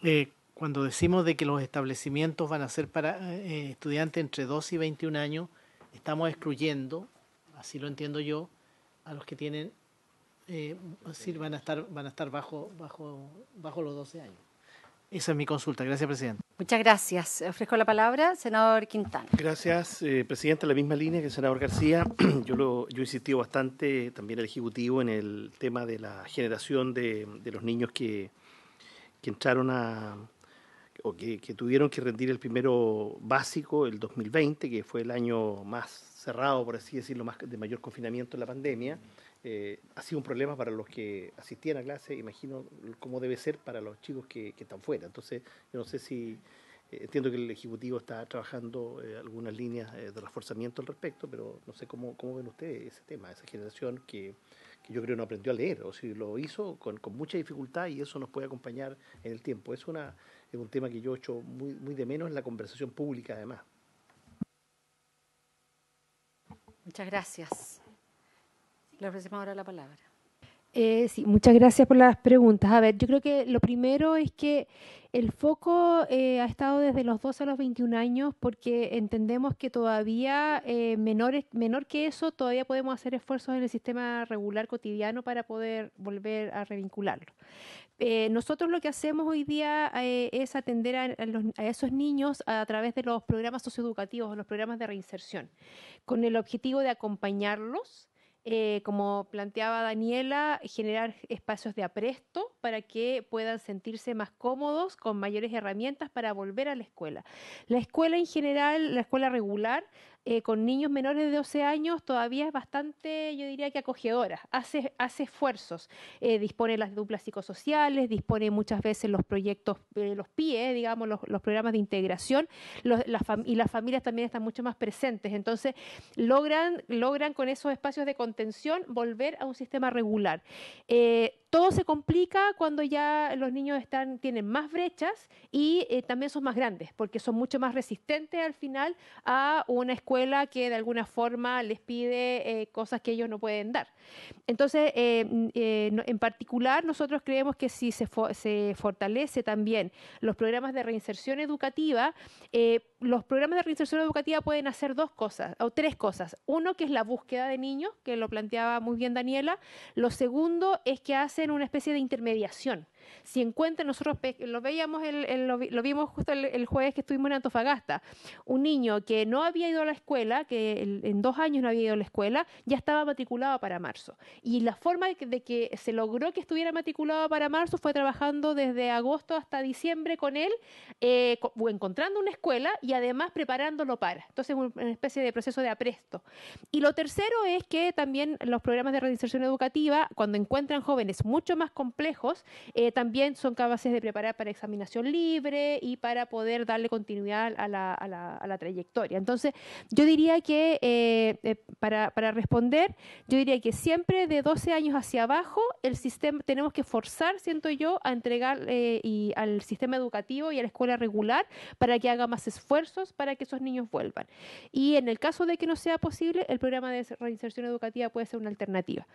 eh, cuando decimos de que los establecimientos van a ser para eh, estudiantes entre 12 y 21 años, estamos excluyendo, así lo entiendo yo, a los que tienen, van a estar, van a estar bajo, bajo, bajo los 12 años. Esa es mi consulta. Gracias, presidente. Muchas gracias. Ofrezco la palabra, senador Quintana. Gracias, eh, presidente. La misma línea que el senador García. Yo lo, yo he bastante, también el Ejecutivo, en el tema de la generación de, los niños que, entraron a o que, tuvieron que rendir el primero básico el 2020, que fue el año más cerrado, por así decirlo, más de mayor confinamiento en la pandemia. Eh, ha sido un problema para los que asistían a clase, imagino cómo debe ser para los chicos que, están fuera. Entonces, yo no sé si eh, entiendo que el Ejecutivo está trabajando eh, algunas líneas de reforzamiento al respecto, pero no sé cómo, cómo ven ustedes ese tema, esa generación que, yo creo no aprendió a leer, o si lo hizo con, mucha dificultad y eso nos puede acompañar en el tiempo. Es, es un tema que yo echo muy, muy de menos en la conversación pública, además. Muchas gracias. Le ofrecemos ahora la palabra. Eh, sí, muchas gracias por las preguntas. A ver, yo creo que lo primero es que el foco eh, ha estado desde los 12 a los 21 años porque entendemos que todavía eh, menor, menor que eso, todavía podemos hacer esfuerzos en el sistema regular cotidiano para poder volver a revincularlo. nosotros lo que hacemos hoy día es atender a, esos niños a, a, través de los programas socioeducativos, los programas de reinserción, con el objetivo de acompañarlos eh, como planteaba Daniela, generar espacios de apresto para que puedan sentirse más cómodos con mayores herramientas para volver a la escuela. La escuela en general, la escuela regular, eh, con niños menores de 12 años todavía es bastante, yo diría que acogedora, hace, hace esfuerzos, eh, dispone las duplas psicosociales, dispone muchas veces los proyectos, eh, los PIE, digamos, los, programas de integración, y las familias también están mucho más presentes, entonces logran, logran con esos espacios de contención volver a un sistema regular todo se complica cuando ya los niños están, tienen más brechas y eh, también son más grandes, porque son mucho más resistentes al final a una escuela que de alguna forma les pide eh, cosas que ellos no pueden dar. Entonces, eh, en particular, nosotros creemos que si se, se, fortalece también los programas de reinserción educativa, los programas de reinserción educativa pueden hacer dos cosas, o tres cosas. Uno, que es la búsqueda de niños, que lo planteaba muy bien Daniela. Lo segundo es que hace en una especie de intermediación si encuentran, nosotros lo veíamos, lo, vimos justo el, jueves que estuvimos en Antofagasta, un niño que no había ido a la escuela, que en dos años no había ido a la escuela, ya estaba matriculado para marzo. Y la forma de que, se logró que estuviera matriculado para marzo fue trabajando desde agosto hasta diciembre con él, eh, o encontrando una escuela y además preparándolo para. Entonces, una especie de proceso de apresto. Y lo tercero es que también los programas de reinserción educativa, cuando encuentran jóvenes mucho más complejos, eh, eh, también son capaces de preparar para examinación libre y para poder darle continuidad a la, trayectoria. Entonces, yo diría que eh, eh, para, responder, yo diría que siempre de 12 años hacia abajo, el sistema tenemos que forzar, siento yo, a entregar y al sistema educativo y a la escuela regular para que haga más esfuerzos para que esos niños vuelvan. Y en el caso de que no sea posible, el programa de reinserción educativa puede ser una alternativa.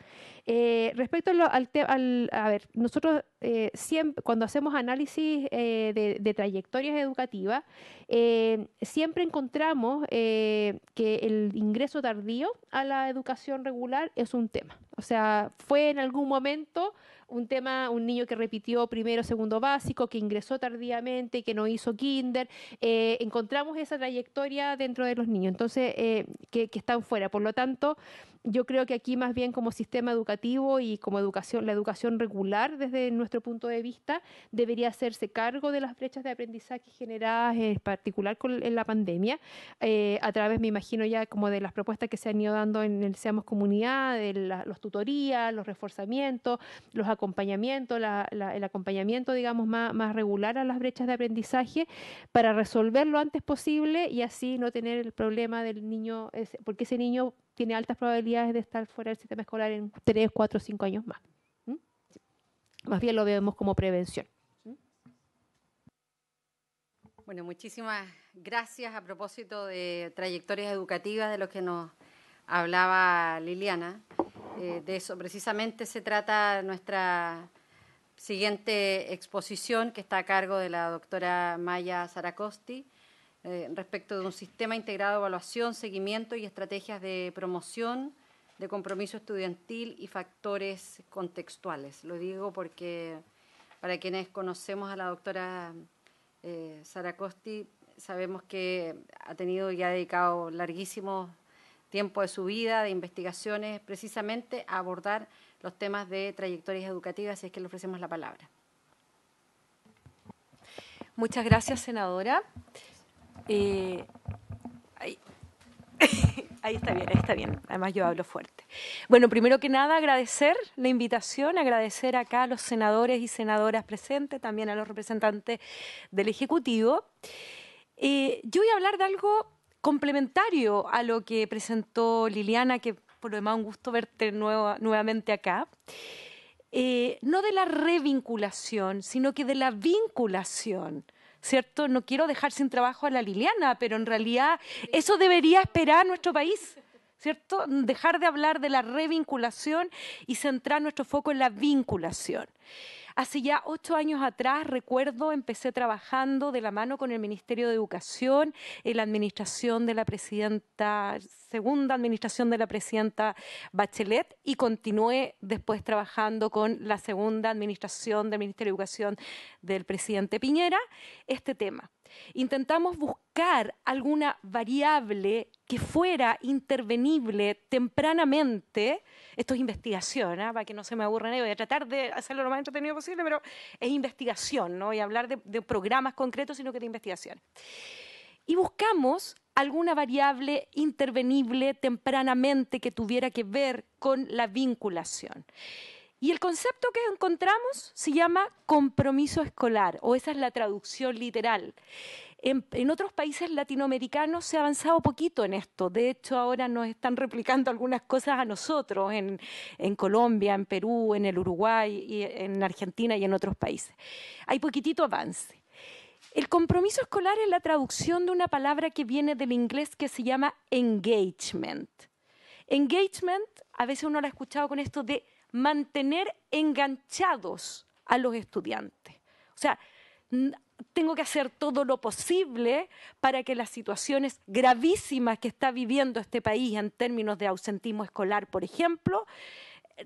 respecto a al, tema, a ver, nosotros eh, siempre, cuando hacemos análisis eh, de, trayectorias educativas, eh, siempre encontramos que el ingreso tardío a la educación regular es un tema. O sea, fue en algún momento un tema, un niño que repitió primero, segundo básico, que ingresó tardíamente, que no hizo kinder. Eh, encontramos esa trayectoria dentro de los niños, entonces, eh, que, están fuera. Por lo tanto, yo creo que aquí más bien como sistema educativo y como educación, la educación regular desde nuestro punto de vista, debería hacerse cargo de las brechas de aprendizaje generadas en particular con, en la pandemia, eh, a través, me imagino ya, como de las propuestas que se han ido dando en el Seamos Comunidad, de los los tutoría, los reforzamientos, los acompañamientos, el acompañamiento, digamos, más, regular a las brechas de aprendizaje para resolver lo antes posible y así no tener el problema del niño, porque ese niño tiene altas probabilidades de estar fuera del sistema escolar en tres, cuatro, cinco años más. Más bien lo vemos como prevención. Bueno, muchísimas gracias a propósito de trayectorias educativas de los que nos hablaba Liliana. Eh, de eso precisamente se trata nuestra siguiente exposición que está a cargo de la doctora Maya Zaracosti eh, respecto de un sistema integrado de evaluación, seguimiento y estrategias de promoción de compromiso estudiantil y factores contextuales. Lo digo porque para quienes conocemos a la doctora eh, Zaracosti sabemos que ha tenido y ha dedicado larguísimos tiempo de su vida, de investigaciones, precisamente a abordar los temas de trayectorias educativas, si es que le ofrecemos la palabra. Muchas gracias, senadora. Eh, ahí. está bien, ahí está bien. Además yo hablo fuerte. Bueno, primero que nada agradecer la invitación, agradecer acá a los senadores y senadoras presentes, también a los representantes del Ejecutivo. Eh, yo voy a hablar de algo complementario a lo que presentó Liliana, que por lo demás un gusto verte nuevamente acá, eh, no de la revinculación, sino que de la vinculación. ¿Cierto? No quiero dejar sin trabajo a la Liliana, pero en realidad eso debería esperar nuestro país. ¿cierto? Dejar de hablar de la revinculación y centrar nuestro foco en la vinculación. Hace ya ocho años atrás, recuerdo, empecé trabajando de la mano con el Ministerio de Educación, en la administración de la presidenta, segunda administración de la presidenta Bachelet, y continué después trabajando con la segunda administración del Ministerio de Educación del presidente Piñera, este tema intentamos buscar alguna variable que fuera intervenible tempranamente. Esto es investigación, ¿ah? para que no se me aburra nadie. Voy a tratar de hacerlo lo más entretenido posible, pero es investigación, no voy a hablar de, de programas concretos, sino que de investigación. Y buscamos alguna variable intervenible tempranamente que tuviera que ver con la vinculación. Y el concepto que encontramos se llama compromiso escolar, o esa es la traducción literal. En, otros países latinoamericanos se ha avanzado poquito en esto. De hecho, ahora nos están replicando algunas cosas a nosotros en, en Colombia, en Perú, en el Uruguay, y en Argentina y en otros países. Hay poquitito avance. El compromiso escolar es la traducción de una palabra que viene del inglés que se llama engagement. Engagement, a veces uno lo ha escuchado con esto de mantener enganchados a los estudiantes. O sea, tengo que hacer todo lo posible para que las situaciones gravísimas que está viviendo este país en términos de ausentismo escolar, por ejemplo,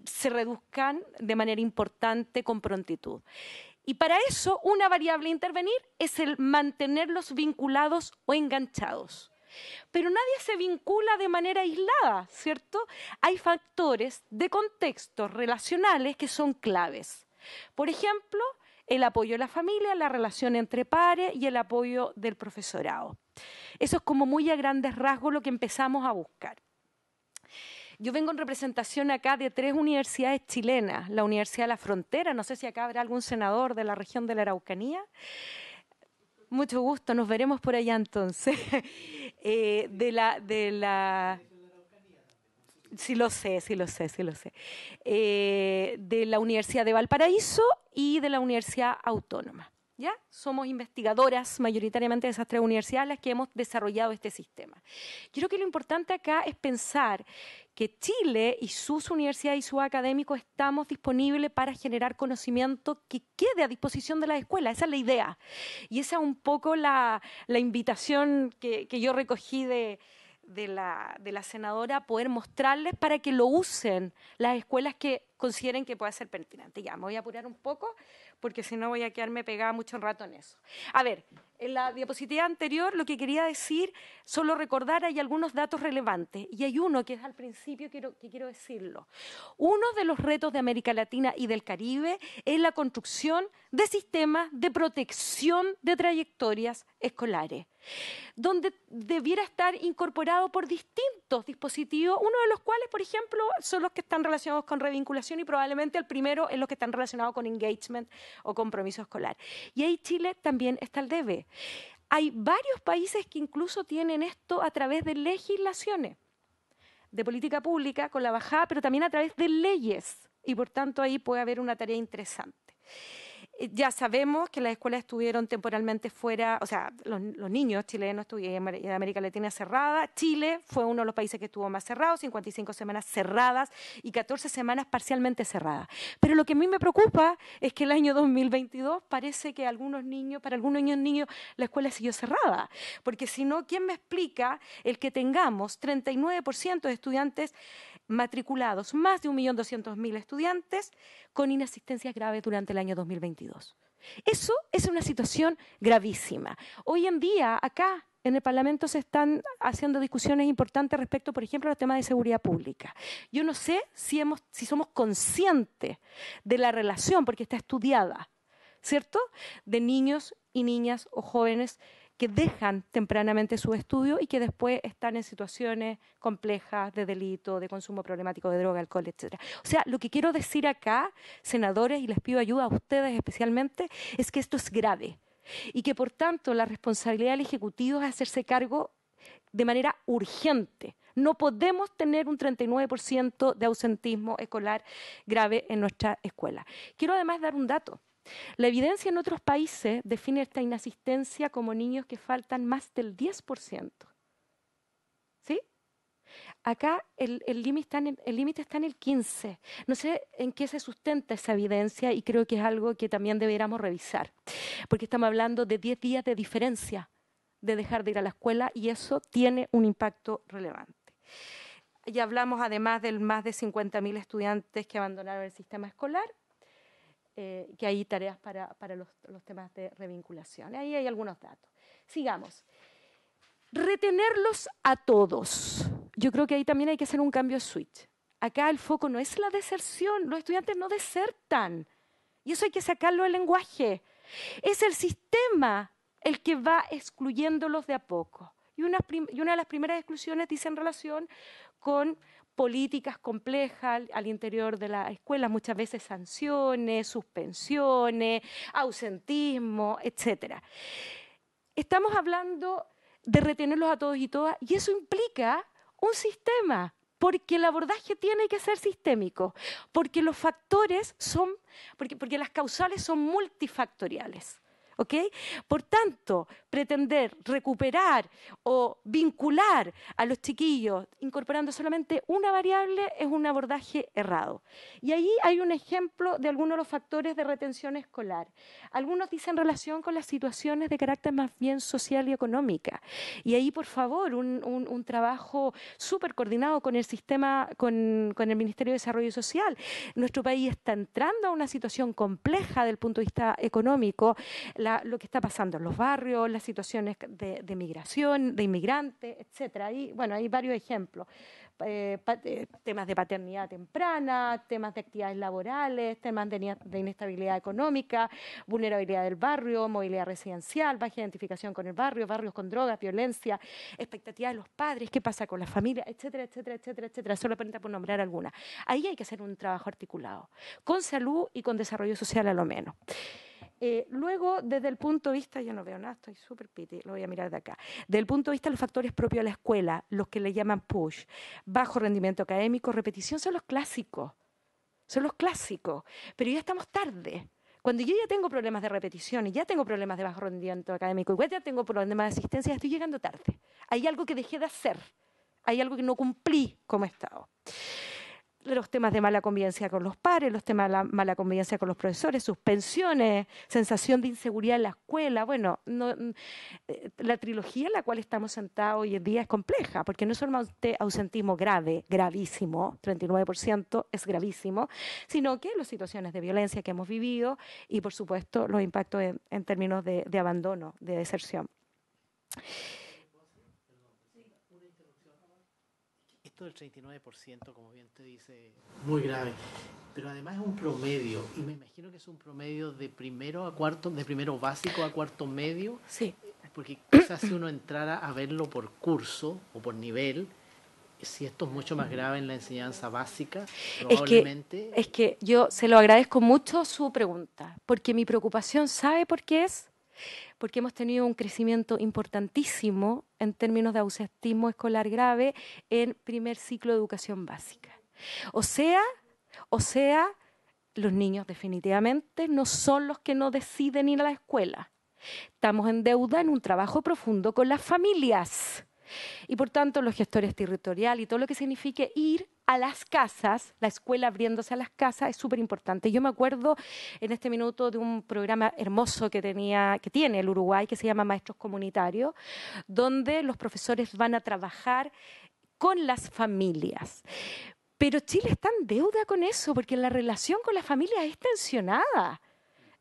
se reduzcan de manera importante con prontitud. Y para eso, una variable a intervenir es el mantenerlos vinculados o enganchados. Pero nadie se vincula de manera aislada, ¿cierto? Hay factores de contextos relacionales que son claves. Por ejemplo, el apoyo de la familia, la relación entre pares y el apoyo del profesorado. Eso es como muy a grandes rasgos lo que empezamos a buscar. Yo vengo en representación acá de tres universidades chilenas, la Universidad de la Frontera, no sé si acá habrá algún senador de la región de la Araucanía, mucho gusto, nos veremos por allá entonces. Eh, de la, de la. Sí lo sé, sí lo sé, sí lo sé. Eh, de la Universidad de Valparaíso y de la Universidad Autónoma. ¿ya? Somos investigadoras mayoritariamente de esas tres universidades las que hemos desarrollado este sistema. Yo creo que lo importante acá es pensar que Chile y sus universidades y sus académicos estamos disponibles para generar conocimiento que quede a disposición de las escuelas. Esa es la idea. Y esa es un poco la, invitación que, yo recogí de, la, de la, senadora poder mostrarles para que lo usen las escuelas que consideren que pueda ser pertinente. Ya, me voy a apurar un poco, porque si no voy a quedarme pegada mucho rato en eso. A ver, en la diapositiva anterior lo que quería decir, solo recordar, hay algunos datos relevantes y hay uno que es al principio que quiero decirlo. Uno de los retos de América Latina y del Caribe es la construcción de sistemas de protección de trayectorias escolares, donde debiera estar incorporado por distintos dispositivos, uno de los cuales, por ejemplo, son los que están relacionados con revinculación y probablemente el primero es los que están relacionados con engagement o compromiso escolar. Y ahí Chile también está el debe. Hay varios países que incluso tienen esto a través de legislaciones de política pública con la bajada, pero también a través de leyes. Y por tanto ahí puede haber una tarea interesante. Eh, ya sabemos que las escuelas estuvieron temporalmente fuera, o sea, los, niños chilenos estuvieron eh, en América Latina cerrada. Chile fue uno de los países que estuvo más cerrado, 55 semanas cerradas y 14 semanas parcialmente cerradas. Pero lo que a mí me preocupa es que el año 2022 parece que algunos niños, para algunos niños, niños la escuela siguió cerrada. Porque si no, ¿quién me explica el que tengamos 39% de estudiantes matriculados más de 1.200.000 estudiantes con inasistencias graves durante el año 2022. Eso es una situación gravísima. Hoy en día, acá en el Parlamento se están haciendo discusiones importantes respecto, por ejemplo, al tema de seguridad pública. Yo no sé si, si somos conscientes de la relación, porque está estudiada, ¿cierto?, de niños y niñas o jóvenes que dejan tempranamente su estudio y que después están en situaciones complejas de delito, de consumo problemático de droga, alcohol, etcétera. O sea, lo que quiero decir acá, senadores, y les pido ayuda a ustedes especialmente, es que esto es grave y que por tanto la responsabilidad del Ejecutivo es hacerse cargo de manera urgente. No podemos tener un 39% de ausentismo escolar grave en nuestra escuela. Quiero además dar un dato. La evidencia en otros países define esta inasistencia como niños que faltan más del 10%. ¿Sí? Acá el límite está, está, en el 15%. No sé en qué se sustenta esa evidencia y creo que es algo que también deberíamos revisar, porque estamos hablando de 10 días de diferencia de dejar de ir a la escuela y eso tiene un impacto relevante. Ya hablamos además del más de 50.000 estudiantes que abandonaron el sistema escolar eh, que hay tareas para, los, temas de revinculación. Ahí hay algunos datos. Sigamos. Retenerlos a todos. Yo creo que ahí también hay que hacer un cambio de switch. Acá el foco no es la deserción, los estudiantes no desertan. Y eso hay que sacarlo del lenguaje. Es el sistema el que va excluyéndolos de a poco. Y una, y una de las primeras exclusiones dice en relación con políticas complejas al, interior de la escuela, muchas veces sanciones, suspensiones, ausentismo, etc. Estamos hablando de retenerlos a todos y todas y eso implica un sistema, porque el abordaje tiene que ser sistémico, porque los factores son, porque, porque las causales son multifactoriales. ¿ok? Por tanto, pretender recuperar o vincular a los chiquillos incorporando solamente una variable es un abordaje errado. Y ahí hay un ejemplo de algunos de los factores de retención escolar. Algunos dicen relación con las situaciones de carácter más bien social y económica. Y ahí, por favor, un, trabajo súper coordinado con el sistema, con, con el Ministerio de Desarrollo Social. Nuestro país está entrando a una situación compleja del punto de vista económico lo que está pasando en los barrios, las situaciones de, migración, de inmigrantes, etcétera. Y bueno, hay varios ejemplos. Eh, eh, temas de paternidad temprana, temas de actividades laborales, temas de, inestabilidad económica, vulnerabilidad del barrio, movilidad residencial, baja identificación con el barrio, barrios con drogas, violencia, expectativas de los padres, qué pasa con la familia, etcétera, etcétera, etcétera, etcétera. Solo aparenta por nombrar alguna. Ahí hay que hacer un trabajo articulado, con salud y con desarrollo social a lo menos. Eh, luego, desde el punto de vista, yo no veo nada, estoy súper piti, lo voy a mirar de acá. Desde el punto de vista de los factores propios a la escuela, los que le llaman push, bajo rendimiento académico, repetición, son los clásicos. Son los clásicos. Pero ya estamos tarde. Cuando yo ya tengo problemas de repetición y ya tengo problemas de bajo rendimiento académico y ya tengo problemas de asistencia, estoy llegando tarde. Hay algo que dejé de hacer. Hay algo que no cumplí como Estado los temas de mala convivencia con los pares, los temas de mala convivencia con los profesores, suspensiones, sensación de inseguridad en la escuela. Bueno, no, mm, eh, la trilogía en la cual estamos sentados hoy en día es compleja, porque no es solamente ausentismo grave, gravísimo, 39% es gravísimo, sino que las situaciones de violencia que hemos vivido y, por supuesto, los impactos en, términos de abandono, de deserción. del 39%, como bien te dice, muy grave. Pero además es un promedio, y me imagino que es un promedio de primero a cuarto, de primero básico a cuarto medio. Sí. Porque quizás si uno entrara a verlo por curso o por nivel, si esto es mucho más grave en la enseñanza básica, probablemente. Es que, es que yo se lo agradezco mucho su pregunta, porque mi preocupación, ¿sabe por qué es? porque hemos tenido un crecimiento importantísimo en términos de ausentismo escolar grave en primer ciclo de educación básica. O sea, o sea, los niños definitivamente no son los que no deciden ir a la escuela. Estamos en deuda en un trabajo profundo con las familias. Y por tanto, los gestores territoriales y todo lo que signifique ir a las casas, la escuela abriéndose a las casas es súper importante. Yo me acuerdo en este minuto de un programa hermoso que que tiene el Uruguay, que se llama Maestros Comunitarios, donde los profesores van a trabajar con las familias. Pero Chile está en deuda con eso, porque la relación con las familias es tensionada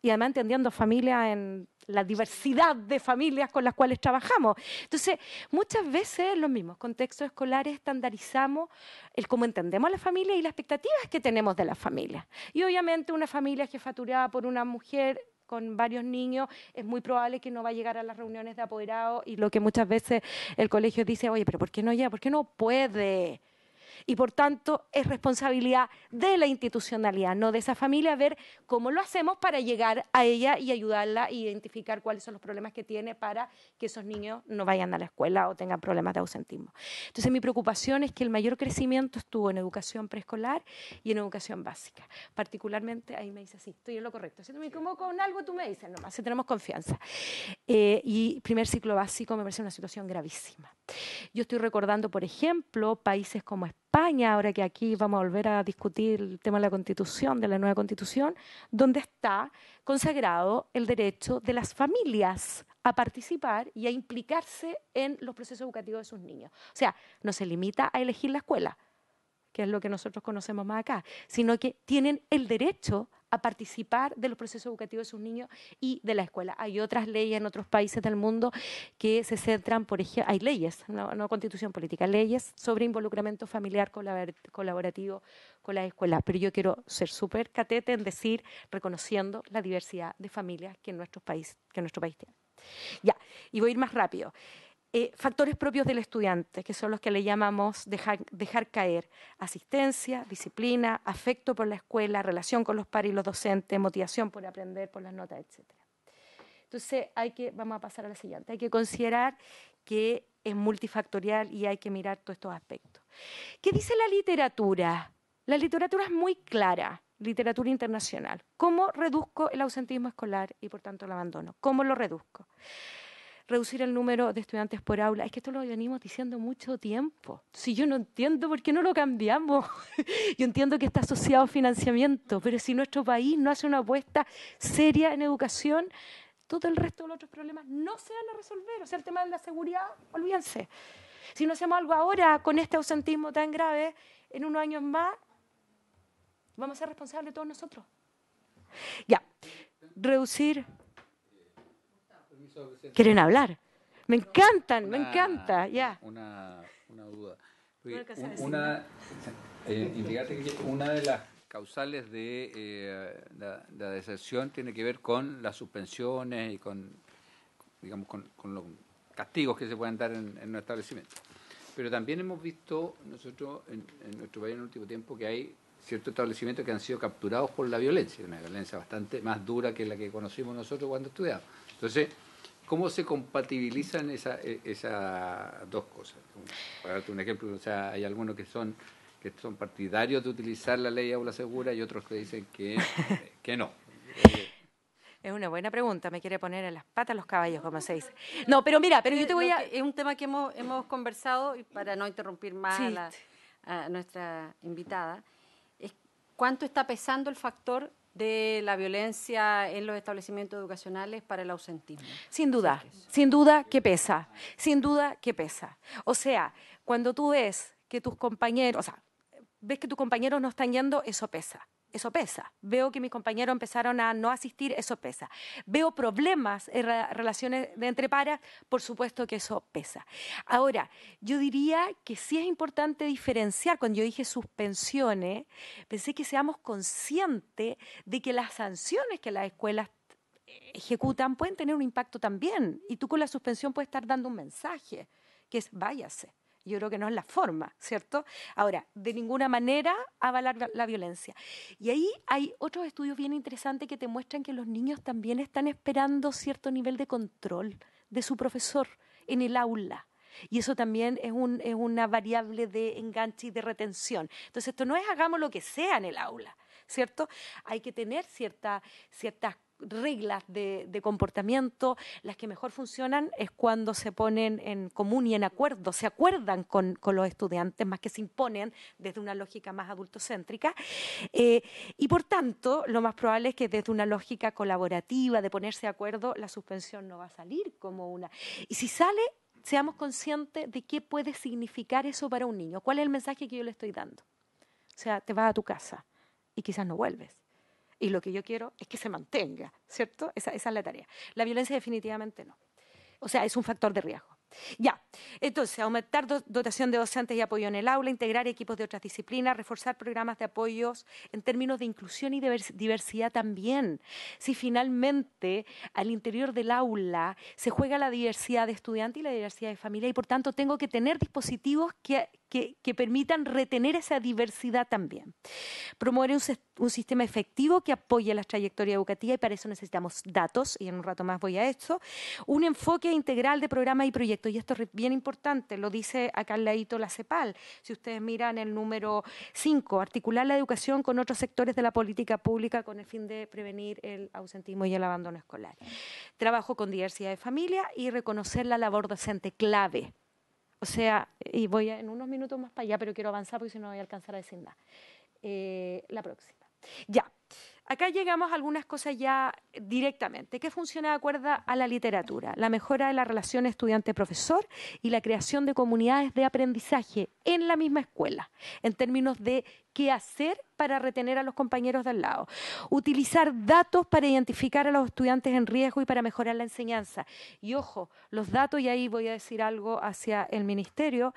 y además entendiendo familias en la diversidad de familias con las cuales trabajamos. Entonces, muchas veces en los mismos contextos escolares estandarizamos el cómo entendemos a la familia y las expectativas que tenemos de la familia. Y obviamente una familia que jefaturada por una mujer con varios niños, es muy probable que no va a llegar a las reuniones de apoderados y lo que muchas veces el colegio dice, oye, pero ¿por qué no llega? ¿Por qué no puede? y por tanto es responsabilidad de la institucionalidad, no de esa familia, ver cómo lo hacemos para llegar a ella y ayudarla a identificar cuáles son los problemas que tiene para que esos niños no vayan a la escuela o tengan problemas de ausentismo. Entonces mi preocupación es que el mayor crecimiento estuvo en educación preescolar y en educación básica. Particularmente ahí me dice sí, estoy en lo correcto. Si tú me convoco con algo, tú me dices nomás, si tenemos confianza. Eh, y primer ciclo básico me parece una situación gravísima. Yo estoy recordando, por ejemplo, países como España, ahora que aquí vamos a volver a discutir el tema de la constitución, de la nueva constitución, donde está consagrado el derecho de las familias a participar y a implicarse en los procesos educativos de sus niños. O sea, no se limita a elegir la escuela, que es lo que nosotros conocemos más acá, sino que tienen el derecho a participar de los procesos educativos de sus niños y de la escuela. Hay otras leyes en otros países del mundo que se centran, por ejemplo, hay leyes, no, no constitución política, leyes sobre involucramiento familiar colaborativo con la escuela. Pero yo quiero ser súper catete en decir, reconociendo la diversidad de familias que, en que nuestro país tiene. Ya, y voy a ir más rápido. Eh, factores propios del estudiante, que son los que le llamamos dejar, caer. Asistencia, disciplina, afecto por la escuela, relación con los pares y los docentes, motivación por aprender, por las notas, etc. Entonces, hay que, vamos a pasar a la siguiente. Hay que considerar que es multifactorial y hay que mirar todos estos aspectos. ¿Qué dice la literatura? La literatura es muy clara literatura internacional. ¿Cómo reduzco el ausentismo escolar y por tanto el abandono? ¿Cómo lo reduzco? reducir el número de estudiantes por aula. Es que esto lo venimos diciendo mucho tiempo. Si yo no entiendo por qué no lo cambiamos, yo entiendo que está asociado a financiamiento, pero si nuestro país no hace una apuesta seria en educación, todo el resto de los otros problemas no se van a resolver. O sea, el tema de la seguridad, olvídense. Si no hacemos algo ahora con este ausentismo tan grave, en unos años más vamos a ser responsables todos nosotros. Ya, reducir quieren hablar. Me encantan, me encanta, ya. Una, una, duda. Una, eh, una de las causales de, eh, la, deserción tiene que ver con las suspensiones y con, digamos, con, los castigos que se pueden dar en, en un establecimiento. Pero también hemos visto nosotros en, nuestro país en el último tiempo que hay ciertos establecimientos que han sido capturados por la violencia, una violencia bastante más dura que la que conocimos nosotros cuando estudiamos. Entonces, ¿Cómo se compatibilizan esas e, dos cosas? Para darte un ejemplo, o sea, hay algunos que son que son partidarios de utilizar la ley aula segura y otros que dicen que, no. Es una buena pregunta, me quiere poner en las patas los caballos, como se dice. No, pero mira, pero yo te voy a... Es un tema que hemos, conversado, y para no interrumpir más a, nuestra invitada, es cuánto está pesando el factor de la violencia en los establecimientos educacionales para el ausentismo. Sin duda, sin duda que pesa, sin duda que pesa. O sea, cuando tú ves que tus compañeros, o sea, ves que tus compañeros no están yendo, eso pesa eso pesa. Veo que mis compañeros empezaron a no asistir, eso pesa. Veo problemas en relaciones de entre paras, por supuesto que eso pesa. Ahora, yo diría que sí es importante diferenciar, cuando yo dije suspensiones, pensé que seamos conscientes de que las sanciones que las escuelas ejecutan pueden tener un impacto también, y tú con la suspensión puedes estar dando un mensaje, que es váyase yo creo que no es la forma, ¿cierto? Ahora, de ninguna manera avalar la violencia. Y ahí hay otros estudios bien interesantes que te muestran que los niños también están esperando cierto nivel de control de su profesor en el aula. Y eso también es, una variable de enganche y de retención. Entonces, esto no es hagamos lo que sea en el aula, ¿cierto? Hay que tener cierta, ciertas reglas de, comportamiento, las que mejor funcionan es cuando se ponen en común y en acuerdo, se acuerdan con, los estudiantes más que se imponen desde una lógica más adultocéntrica. Eh, y por tanto, lo más probable es que desde una lógica colaborativa, de ponerse de acuerdo, la suspensión no va a salir como una. Y si sale, seamos conscientes de qué puede significar eso para un niño, cuál es el mensaje que yo le estoy dando. O sea, te vas a tu casa y quizás no vuelves y lo que yo quiero es que se mantenga, ¿cierto? Esa, es la tarea. La violencia definitivamente no. O sea, es un factor de riesgo. Ya, entonces, aumentar dotación de docentes y apoyo en el aula, integrar equipos de otras disciplinas, reforzar programas de apoyos en términos de inclusión y de diversidad también. Si finalmente al interior del aula se juega la diversidad de estudiantes y la diversidad de familia y por tanto tengo que tener dispositivos que, que, permitan retener esa diversidad también. Promover un, sistema efectivo que apoye las trayectorias educativas y para eso necesitamos datos, y en un rato más voy a esto. Un enfoque integral de programas y proyectos, y esto es bien importante, lo dice acá al ladito la CEPAL, si ustedes miran el número 5, articular la educación con otros sectores de la política pública con el fin de prevenir el ausentismo y el abandono escolar. Trabajo con diversidad de familia y reconocer la labor docente clave o sea, y voy en unos minutos más para allá, pero quiero avanzar porque si no voy a alcanzar a decir nada. Eh, la próxima. Ya, acá llegamos a algunas cosas ya directamente. ¿Qué funciona de acuerdo a la literatura? La mejora de la relación estudiante-profesor y la creación de comunidades de aprendizaje en la misma escuela, en términos de qué hacer para retener a los compañeros de al lado, utilizar datos para identificar a los estudiantes en riesgo y para mejorar la enseñanza. Y ojo, los datos, y ahí voy a decir algo hacia el ministerio,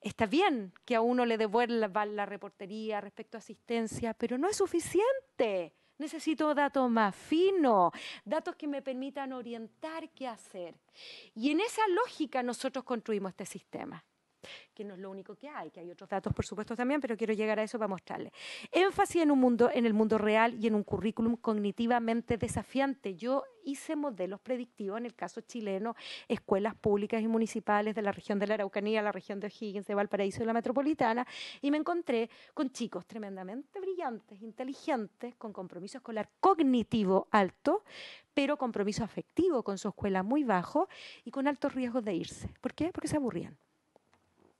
está bien que a uno le devuelvan la reportería respecto a asistencia, pero no es suficiente. Necesito datos más finos, datos que me permitan orientar qué hacer. Y en esa lógica nosotros construimos este sistema que no es lo único que hay, que hay otros datos, por supuesto, también, pero quiero llegar a eso para mostrarles. Énfasis en un mundo, en el mundo real y en un currículum cognitivamente desafiante. Yo hice modelos predictivos en el caso chileno, escuelas públicas y municipales de la región de la Araucanía, la región de O'Higgins, de Valparaíso y la metropolitana, y me encontré con chicos tremendamente brillantes, inteligentes, con compromiso escolar cognitivo alto, pero compromiso afectivo con su escuela muy bajo y con altos riesgos de irse. ¿Por qué? Porque se aburrían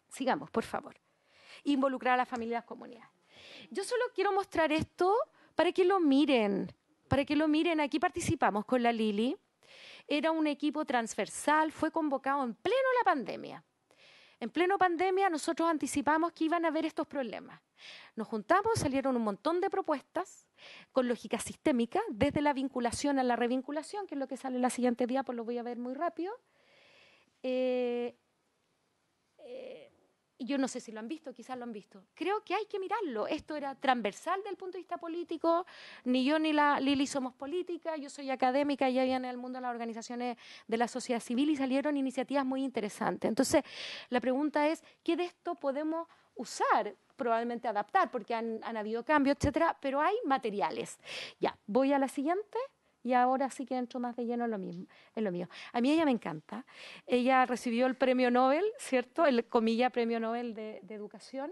Sigamos, por favor. Involucrar a las familias y las comunidades. Yo solo quiero mostrar esto para que lo miren, para que lo miren. Aquí participamos con la Lili. Era un equipo transversal, fue convocado en pleno la pandemia. En pleno pandemia nosotros anticipamos que iban a haber estos problemas. Nos juntamos, salieron un montón de propuestas con lógica sistémica, desde la vinculación a la revinculación, que es lo que sale en la siguiente día, pues lo voy a ver muy rápido. eh, eh yo no sé si lo han visto, quizás lo han visto. Creo que hay que mirarlo. Esto era transversal desde el punto de vista político. Ni yo ni la Lili somos política. Yo soy académica y había en el mundo las organizaciones de la sociedad civil y salieron iniciativas muy interesantes. Entonces, la pregunta es, ¿qué de esto podemos usar? Probablemente adaptar, porque han, han habido cambios, etcétera, pero hay materiales. Ya, voy a la siguiente y ahora sí que entro más de lleno en lo, mismo, en lo mío. A mí ella me encanta. Ella recibió el premio Nobel, ¿cierto? El comilla premio Nobel de, Educación.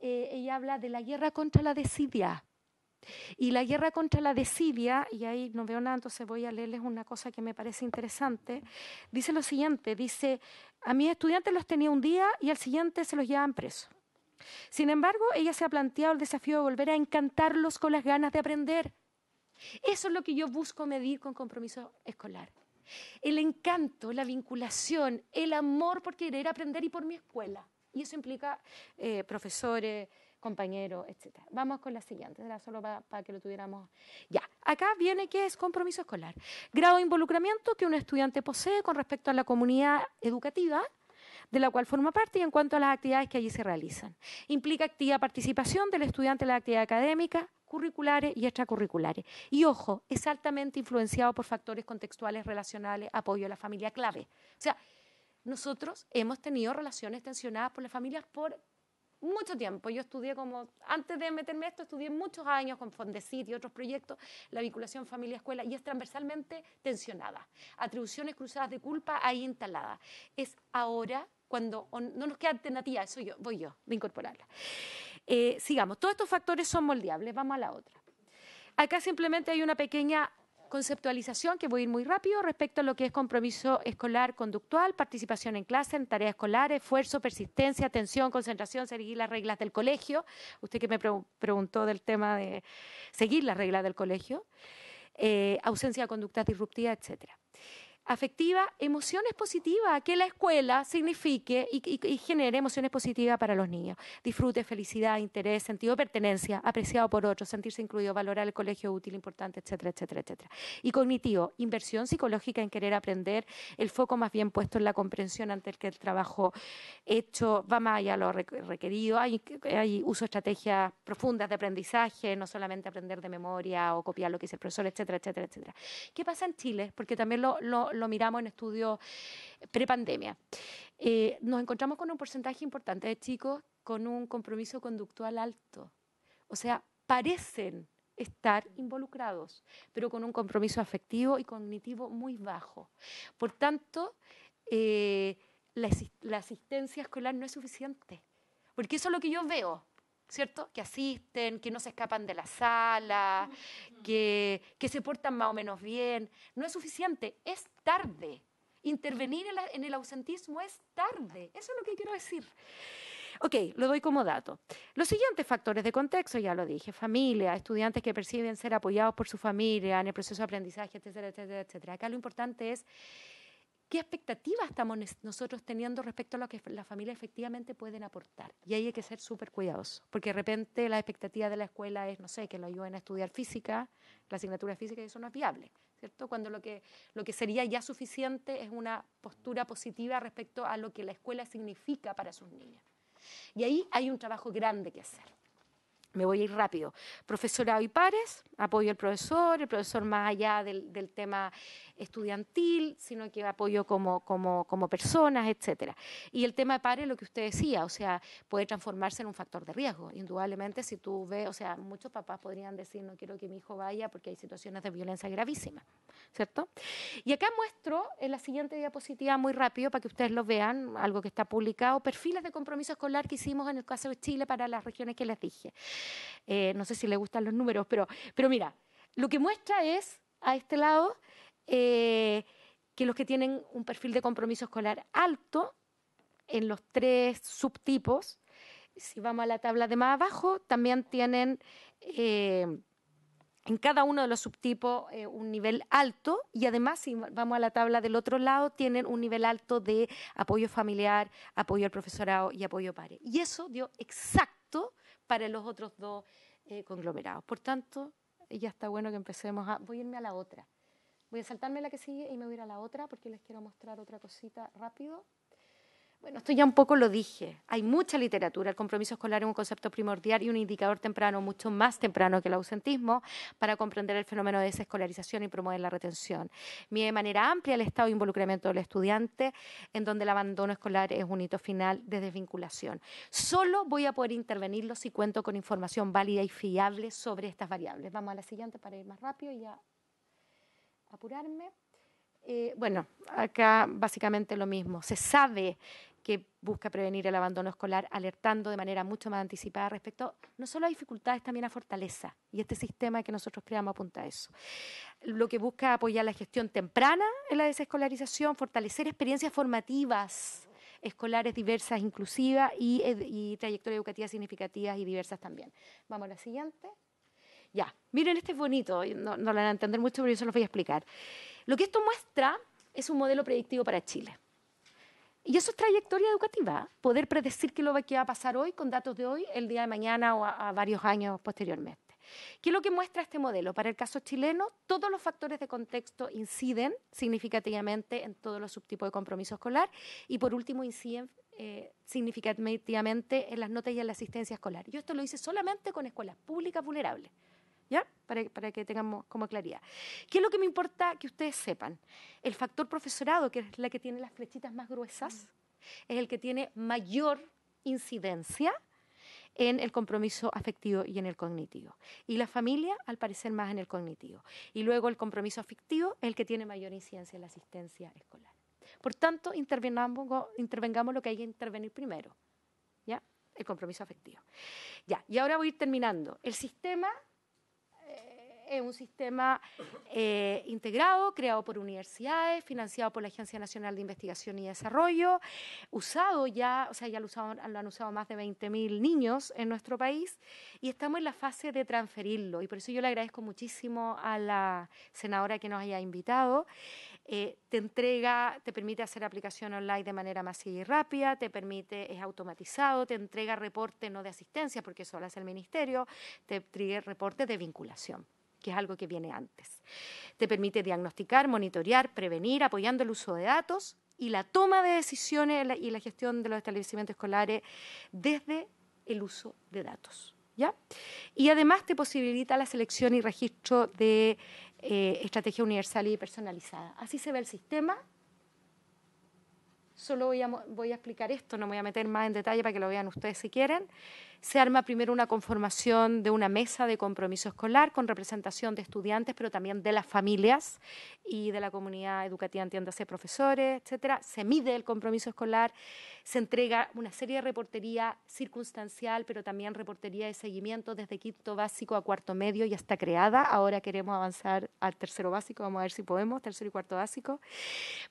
Eh, ella habla de la guerra contra la desidia. Y la guerra contra la desidia, y ahí no veo nada, entonces voy a leerles una cosa que me parece interesante, dice lo siguiente, dice, a mis estudiantes los tenía un día y al siguiente se los llevaban presos. Sin embargo, ella se ha planteado el desafío de volver a encantarlos con las ganas de aprender. Eso es lo que yo busco medir con compromiso escolar. El encanto, la vinculación, el amor por querer aprender y por mi escuela. Y eso implica eh, profesores, compañeros, etc. Vamos con la siguiente, era solo para que lo tuviéramos. Ya, acá viene qué es compromiso escolar. Grado de involucramiento que un estudiante posee con respecto a la comunidad educativa de la cual forma parte y en cuanto a las actividades que allí se realizan. Implica activa participación del estudiante en la actividad académica, curriculares y extracurriculares. Y ojo, es altamente influenciado por factores contextuales, relacionales, apoyo a la familia clave. O sea, nosotros hemos tenido relaciones tensionadas por las familias por mucho tiempo. Yo estudié como, antes de meterme esto, estudié muchos años con Fondesit y otros proyectos, la vinculación familia-escuela, y es transversalmente tensionada. Atribuciones cruzadas de culpa ahí instaladas. Es ahora cuando no nos queda alternativa, eso yo, voy yo, de incorporarla. Eh, sigamos, todos estos factores son moldeables, vamos a la otra. Acá simplemente hay una pequeña conceptualización que voy a ir muy rápido respecto a lo que es compromiso escolar conductual, participación en clase, en tarea escolar, esfuerzo, persistencia, atención, concentración, seguir las reglas del colegio. Usted que me preguntó del tema de seguir las reglas del colegio, eh, ausencia de conductas disruptivas, etcétera afectiva, emociones positivas, que la escuela signifique y, genere emociones positivas para los niños. Disfrute, felicidad, interés, sentido de pertenencia, apreciado por otros, sentirse incluido, valorar el colegio útil, importante, etcétera, etcétera, etcétera. Y cognitivo, inversión psicológica en querer aprender, el foco más bien puesto en la comprensión ante el que el trabajo hecho va más allá de lo requerido. Hay, uso de estrategias profundas de aprendizaje, no solamente aprender de memoria o copiar lo que dice el profesor, etcétera, etcétera, etcétera. ¿Qué pasa en Chile? Porque también lo lo miramos en estudios prepandemia. pandemia eh, nos encontramos con un porcentaje importante de chicos con un compromiso conductual alto. O sea, parecen estar involucrados, pero con un compromiso afectivo y cognitivo muy bajo. Por tanto, eh, la, asistencia escolar no es suficiente, porque eso es lo que yo veo. ¿Cierto? Que asisten, que no se escapan de la sala, que, se portan más o menos bien. No es suficiente tarde. Intervenir en, el ausentismo es tarde. Eso es lo que quiero decir. Ok, lo doy como dato. Los siguientes factores de contexto, ya lo dije, familia, estudiantes que perciben ser apoyados por su familia en el proceso de aprendizaje, etcétera, etcétera, etcétera. Acá lo importante es qué expectativas estamos nosotros teniendo respecto a lo que las familias efectivamente pueden aportar. Y ahí hay que ser súper cuidadosos, porque de repente la expectativa de la escuela es, no sé, que lo ayuden a estudiar física, la asignatura física, y eso no es viable. Cuando lo que, lo que sería ya suficiente es una postura positiva respecto a lo que la escuela significa para sus niños. Y ahí hay un trabajo grande que hacer. Me voy a ir rápido. profesora y pares, apoyo al profesor, el profesor más allá del, del tema estudiantil, sino que apoyo como, personas, etcétera. Y el tema de PARE, lo que usted decía, o sea, puede transformarse en un factor de riesgo. Indudablemente, si tú ves, o sea, muchos papás podrían decir, no quiero que mi hijo vaya porque hay situaciones de violencia gravísima, ¿cierto? Y acá muestro en la siguiente diapositiva muy rápido para que ustedes lo vean, algo que está publicado, perfiles de compromiso escolar que hicimos en el caso de Chile para las regiones que les dije. Eh, no sé si les gustan los números, pero, pero mira, lo que muestra es, a este lado, eh, que los que tienen un perfil de compromiso escolar alto, en los tres subtipos, si vamos a la tabla de más abajo, también tienen eh, en cada uno de los subtipos eh, un nivel alto y además, si vamos a la tabla del otro lado, tienen un nivel alto de apoyo familiar, apoyo al profesorado y apoyo pares. Y eso dio exacto para los otros dos conglomerados. Por tanto, ya está bueno que empecemos a... Voy a irme a la otra. Voy a saltarme la que sigue y me voy a ir a la otra porque les quiero mostrar otra cosita rápido. Bueno, esto ya un poco lo dije. Hay mucha literatura. El compromiso escolar es un concepto primordial y un indicador temprano, mucho más temprano que el ausentismo, para comprender el fenómeno de desescolarización y promover la retención. Mide de manera amplia el estado de involucramiento del estudiante, en donde el abandono escolar es un hito final de desvinculación. Solo voy a poder intervenirlo si cuento con información válida y fiable sobre estas variables. Vamos a la siguiente para ir más rápido y ya apurarme. Eh, bueno, acá básicamente lo mismo. Se sabe que busca prevenir el abandono escolar, alertando de manera mucho más anticipada respecto no solo a dificultades, también a fortaleza. Y este sistema que nosotros creamos apunta a eso. Lo que busca apoyar la gestión temprana en la desescolarización, fortalecer experiencias formativas escolares diversas, inclusivas y, eh, y trayectorias educativas significativas y diversas también. Vamos a la siguiente. Ya, miren, este es bonito, no, no lo van a entender mucho, pero yo se los voy a explicar. Lo que esto muestra es un modelo predictivo para Chile. Y eso es trayectoria educativa, poder predecir qué lo va a pasar hoy con datos de hoy, el día de mañana o a, varios años posteriormente. ¿Qué es lo que muestra este modelo? Para el caso chileno, todos los factores de contexto inciden significativamente en todos los subtipos de compromiso escolar y por último inciden eh, significativamente en las notas y en la asistencia escolar. Yo esto lo hice solamente con escuelas públicas vulnerables. ¿Ya? Para, que tengamos como claridad. ¿Qué es lo que me importa que ustedes sepan? El factor profesorado, que es la que tiene las flechitas más gruesas, es el que tiene mayor incidencia en el compromiso afectivo y en el cognitivo. Y la familia, al parecer, más en el cognitivo. Y luego el compromiso afectivo es el que tiene mayor incidencia en la asistencia escolar. Por tanto, intervengamos, intervengamos lo que hay que intervenir primero, ¿ya? El compromiso afectivo. Ya, y ahora voy a ir terminando. El sistema es un sistema eh, integrado, creado por universidades, financiado por la Agencia Nacional de Investigación y Desarrollo, usado ya, o sea, ya lo, han usado más de 20.000 niños en nuestro país y estamos en la fase de transferirlo. Y por eso yo le agradezco muchísimo a la senadora que nos haya invitado. Eh, te entrega, te permite hacer aplicación online de manera masiva y rápida, te permite, es automatizado, te entrega reporte no de asistencia, porque solo hace el ministerio, te entrega reportes de vinculación que es algo que viene antes. Te permite diagnosticar, monitorear, prevenir, apoyando el uso de datos y la toma de decisiones y la gestión de los establecimientos escolares desde el uso de datos. ¿Ya? Y además te posibilita la selección y registro de eh, estrategia universal y personalizada. Así se ve el sistema. Solo voy a, voy a explicar esto, no voy a meter más en detalle para que lo vean ustedes si quieren. Se arma primero una conformación de una mesa de compromiso escolar con representación de estudiantes, pero también de las familias y de la comunidad educativa, entiéndase, profesores, etcétera. Se mide el compromiso escolar, se entrega una serie de reportería circunstancial, pero también reportería de seguimiento desde quinto básico a cuarto medio, y está creada. Ahora queremos avanzar al tercero básico, vamos a ver si podemos, tercero y cuarto básico.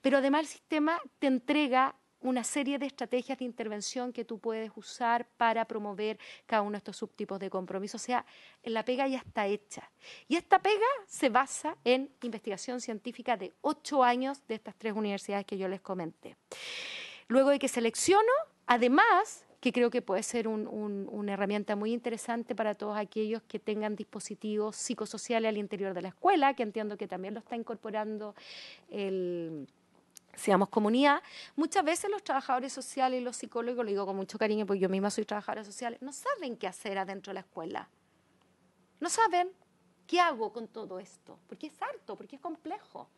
Pero además el sistema te entrega una serie de estrategias de intervención que tú puedes usar para promover cada uno de estos subtipos de compromiso. O sea, la pega ya está hecha. Y esta pega se basa en investigación científica de ocho años de estas tres universidades que yo les comenté. Luego de que selecciono, además, que creo que puede ser una herramienta muy interesante para todos aquellos que tengan dispositivos psicosociales al interior de la escuela, que entiendo que también lo está incorporando el seamos comunidad, muchas veces los trabajadores sociales y los psicólogos, lo digo con mucho cariño porque yo misma soy trabajadora social, no saben qué hacer adentro de la escuela. No saben qué hago con todo esto, porque es harto, porque es complejo.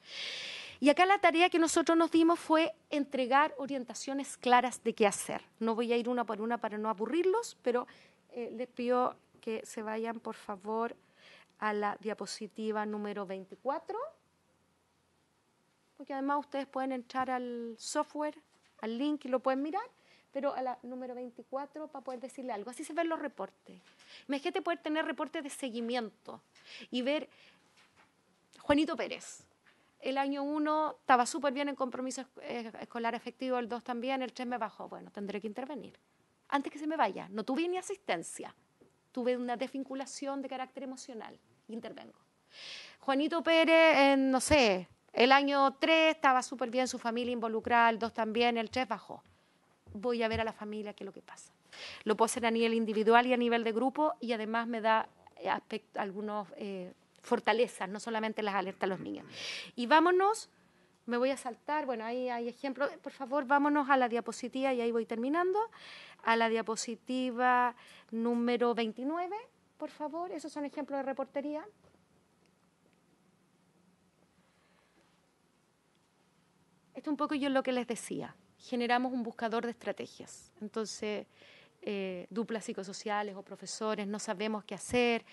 Y acá la tarea que nosotros nos dimos fue entregar orientaciones claras de qué hacer. No voy a ir una por una para no aburrirlos, pero eh, les pido que se vayan, por favor, a la diapositiva número 24 porque además ustedes pueden entrar al software, al link y lo pueden mirar, pero a la número 24 para poder decirle algo. Así se ven los reportes. Imagínate poder tener reportes de seguimiento y ver Juanito Pérez. El año 1 estaba súper bien en compromiso eh, escolar efectivo, el 2 también, el 3 me bajó. Bueno, tendré que intervenir. Antes que se me vaya, no tuve ni asistencia, tuve una desvinculación de carácter emocional. Intervengo. Juanito Pérez, no sé, el año 3 estaba súper bien, su familia involucrada, el 2 también, el 3 bajó. Voy a ver a la familia qué es lo que pasa. Lo puedo hacer a nivel individual y a nivel de grupo y además me da eh, algunas eh, fortalezas, no solamente las alertas a los niños. Y vámonos, me voy a saltar, bueno, ahí hay ejemplos, por favor, vámonos a la diapositiva y ahí voy terminando, a la diapositiva número 29, por favor, esos son ejemplos de reportería. un poco yo lo que les decía. Generamos un buscador de estrategias. Entonces, eh, duplas psicosociales o profesores, no sabemos qué hacer.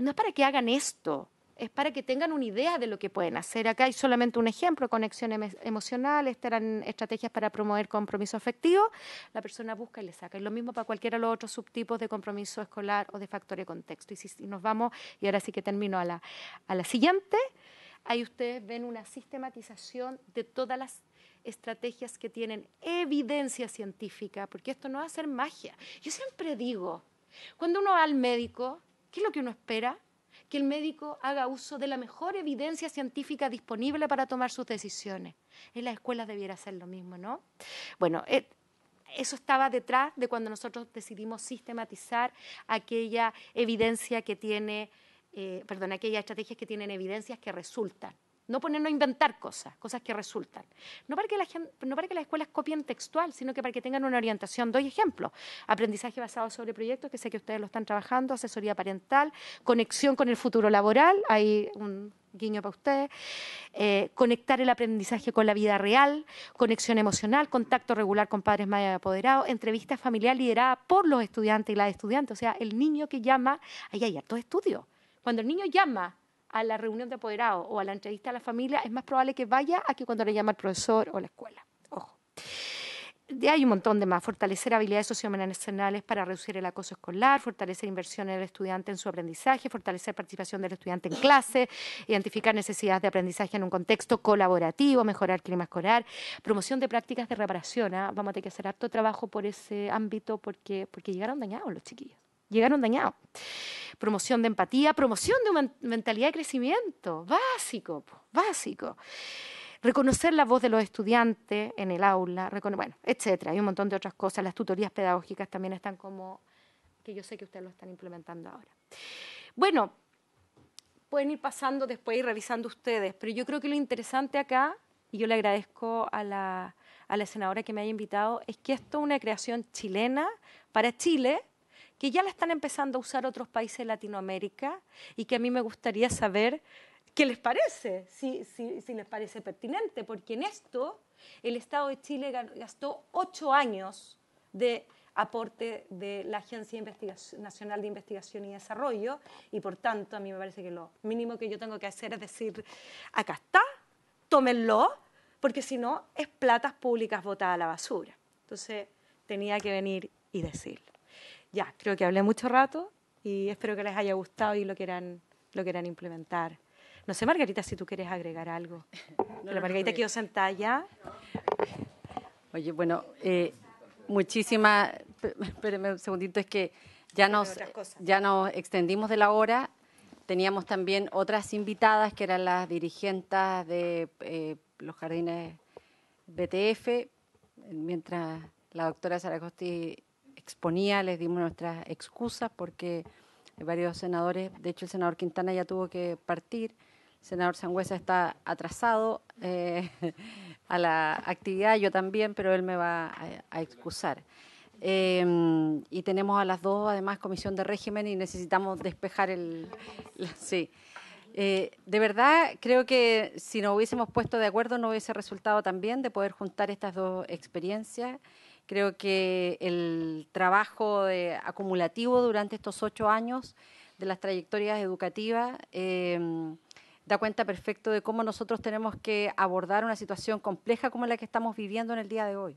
No es para que hagan esto, es para que tengan una idea de lo que pueden hacer. Acá hay solamente un ejemplo, conexión em-, emocional, emocional, eran estrategias para promover compromiso afectivo, la persona busca y le saca. Y lo mismo para cualquiera de los otros subtipos de compromiso escolar o de factor de contexto. Y si, nos vamos, y ahora sí que termino a la, a la siguiente, Ahí ustedes ven una sistematización de todas las estrategias que tienen evidencia científica, porque esto no va a ser magia. Yo siempre digo, cuando uno va al médico, ¿qué es lo que uno espera? Que el médico haga uso de la mejor evidencia científica disponible para tomar sus decisiones. En la escuela debiera ser lo mismo, ¿no? Bueno, eh, eso estaba detrás de cuando nosotros decidimos sistematizar aquella evidencia que tiene eh, perdón, aquellas estrategias que tienen evidencias que resultan. No ponernos a inventar cosas, cosas que resultan. No para que, no para que las escuelas copien textual, sino que para que tengan una orientación. Doy ejemplo Aprendizaje basado sobre proyectos, que sé que ustedes lo están trabajando, asesoría parental, conexión con el futuro laboral, hay un guiño para ustedes, eh, conectar el aprendizaje con la vida real, conexión emocional, contacto regular con padres más apoderados, entrevista familiar liderada por los estudiantes y las estudiantes, o sea, el niño que llama, ahí hay harto estudio, cuando el niño llama a la reunión de apoderados o a la entrevista a la familia, es más probable que vaya a que cuando le llama el profesor o la escuela. Ojo. De hay un montón de más. Fortalecer habilidades socioemocionales para reducir el acoso escolar, fortalecer inversión en el estudiante en su aprendizaje, fortalecer participación del estudiante en clase, identificar necesidades de aprendizaje en un contexto colaborativo, mejorar el clima escolar, promoción de prácticas de reparación. ¿ah? Vamos a tener que hacer harto trabajo por ese ámbito porque, porque llegaron dañados los chiquillos llegaron dañados. Promoción de empatía, promoción de una mentalidad de crecimiento, básico, básico. Reconocer la voz de los estudiantes en el aula, bueno, etcétera. Hay un montón de otras cosas. Las tutorías pedagógicas también están como, que yo sé que ustedes lo están implementando ahora. Bueno, pueden ir pasando después y revisando ustedes, pero yo creo que lo interesante acá, y yo le agradezco a la, a la senadora que me haya invitado, es que esto es una creación chilena para Chile, que ya la están empezando a usar otros países de Latinoamérica y que a mí me gustaría saber qué les parece, si, les parece pertinente, porque en esto el Estado de Chile gastó ocho años de aporte de la Agencia Nacional de Investigación y Desarrollo y por tanto a mí me parece que lo mínimo que yo tengo que hacer es decir, acá está, tómenlo, porque si no es platas públicas botadas a la basura. Entonces tenía que venir y decirlo ya, creo que hablé mucho rato y espero que les haya gustado y lo quieran, lo quieran implementar. No sé, Margarita, si tú quieres agregar algo. Margarita quiero ya. Oye, bueno, eh, muchísimas, espérenme un segundito, es que ya nos, ya extendimos de la hora. Teníamos también otras invitadas que eran las dirigentes de eh, los jardines BTF, mientras la doctora Saragosti exponía, les dimos nuestras excusas porque varios senadores, de hecho el senador Quintana ya tuvo que partir, el senador Sangüesa está atrasado eh, a la actividad, yo también, pero él me va a, excusar. Em, y tenemos a las dos, además, comisión de régimen y necesitamos despejar el... sí. Eh, de verdad, creo que si nos hubiésemos puesto de acuerdo no hubiese resultado también de poder juntar estas dos experiencias. Creo que el trabajo acumulativo durante estos ocho años de las trayectorias educativas em, da cuenta perfecto de cómo nosotros tenemos que abordar una situación compleja como la que estamos viviendo en el día de hoy.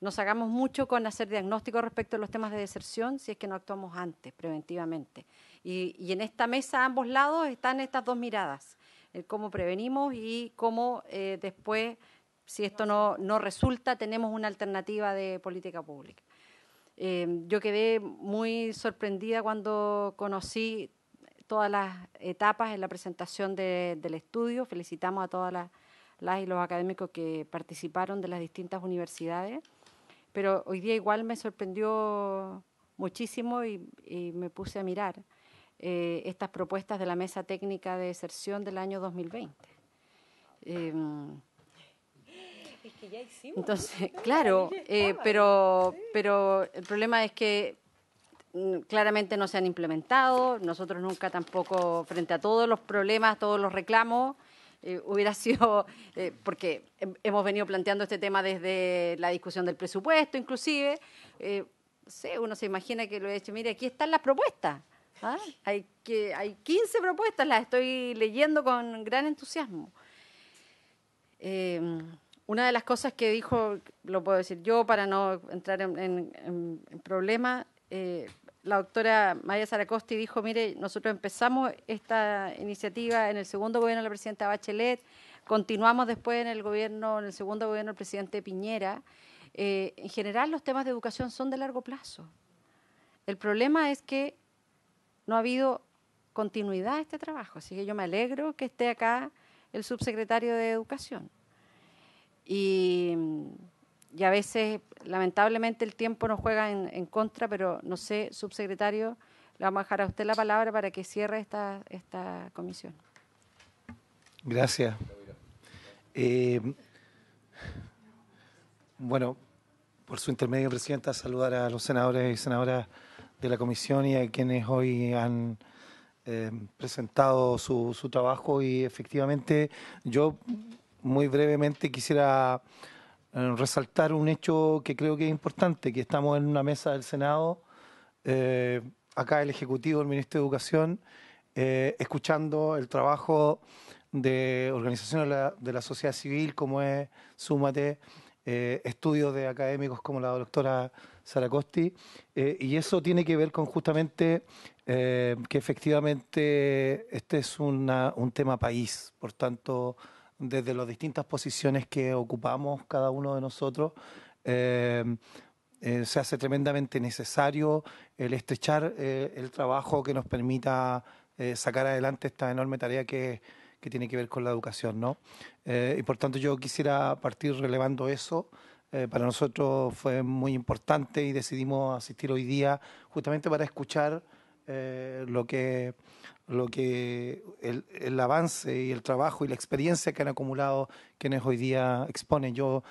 Nos hagamos mucho con hacer diagnóstico respecto a los temas de deserción si es que no actuamos antes, preventivamente. Y, en esta mesa, a ambos lados, están estas dos miradas, el cómo prevenimos y cómo eh, después si esto no, resulta, tenemos una alternativa de política pública. Em, yo quedé muy sorprendida cuando conocí todas las etapas en la presentación del estudio. Felicitamos a todas las, y los académicos que participaron de las distintas universidades. Pero hoy día igual me sorprendió muchísimo y, me puse a mirar eh, estas propuestas de la Mesa Técnica de Exerción del año 2020. Entonces, claro, eh, pero, pero el problema es que mm, claramente no se han implementado, nosotros nunca tampoco, frente a todos los problemas, todos los reclamos, eh, hubiera sido, eh, porque hemos venido planteando este tema desde la discusión del presupuesto, inclusive, uno se imagina que lo he dicho. mire, aquí están las propuestas, ¿ah? hay, que, hay 15 propuestas, las estoy leyendo con gran entusiasmo. Em, una de las cosas que dijo, lo puedo decir yo para no entrar en, problemas, eh, la doctora Maya Saracosti dijo, mire, nosotros empezamos esta iniciativa en el segundo gobierno de la presidenta Bachelet, continuamos después en el gobierno, en el segundo gobierno del presidente Piñera. Eh, en general los temas de educación son de largo plazo. El problema es que no ha habido continuidad a este trabajo, así que yo me alegro que esté acá el subsecretario de Educación. Y, a veces, lamentablemente, el tiempo nos juega en, contra, pero no sé, subsecretario, le vamos a dejar a usted la palabra para que cierre esta, esta comisión. Gracias. Eh, bueno, por su intermedio, Presidenta, saludar a los senadores y senadoras de la Comisión y a quienes hoy han eh, presentado su, su, trabajo y efectivamente yo muy brevemente quisiera eh, resaltar un hecho que creo que es importante, que estamos en una mesa del Senado, eh, acá el Ejecutivo, el Ministro de Educación, eh, escuchando el trabajo de organizaciones de la, sociedad civil como es Súmate, estudios de académicos como la doctora Saracosti, y eso tiene que ver con justamente que efectivamente este es un tema país, por tanto desde las distintas posiciones que ocupamos cada uno de nosotros, eh, eh, se hace tremendamente necesario el estrechar eh, el trabajo que nos permita sacar adelante esta enorme tarea que, que, tiene que ver con la educación. ¿no? y por tanto yo quisiera partir relevando eso. para nosotros fue muy importante y decidimos asistir hoy día justamente para escuchar lo que lo que el, el, avance y el trabajo y la experiencia que han acumulado quienes hoy día exponen. Yo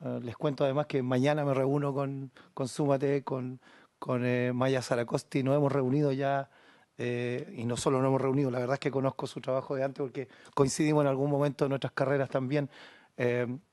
eh, les cuento además que mañana me reúno con, con Súmate, con, con eh, Maya Zaracosti, nos hemos reunido ya, eh, y no solo nos hemos reunido, la verdad es que conozco su trabajo de antes porque coincidimos en algún momento en nuestras carreras también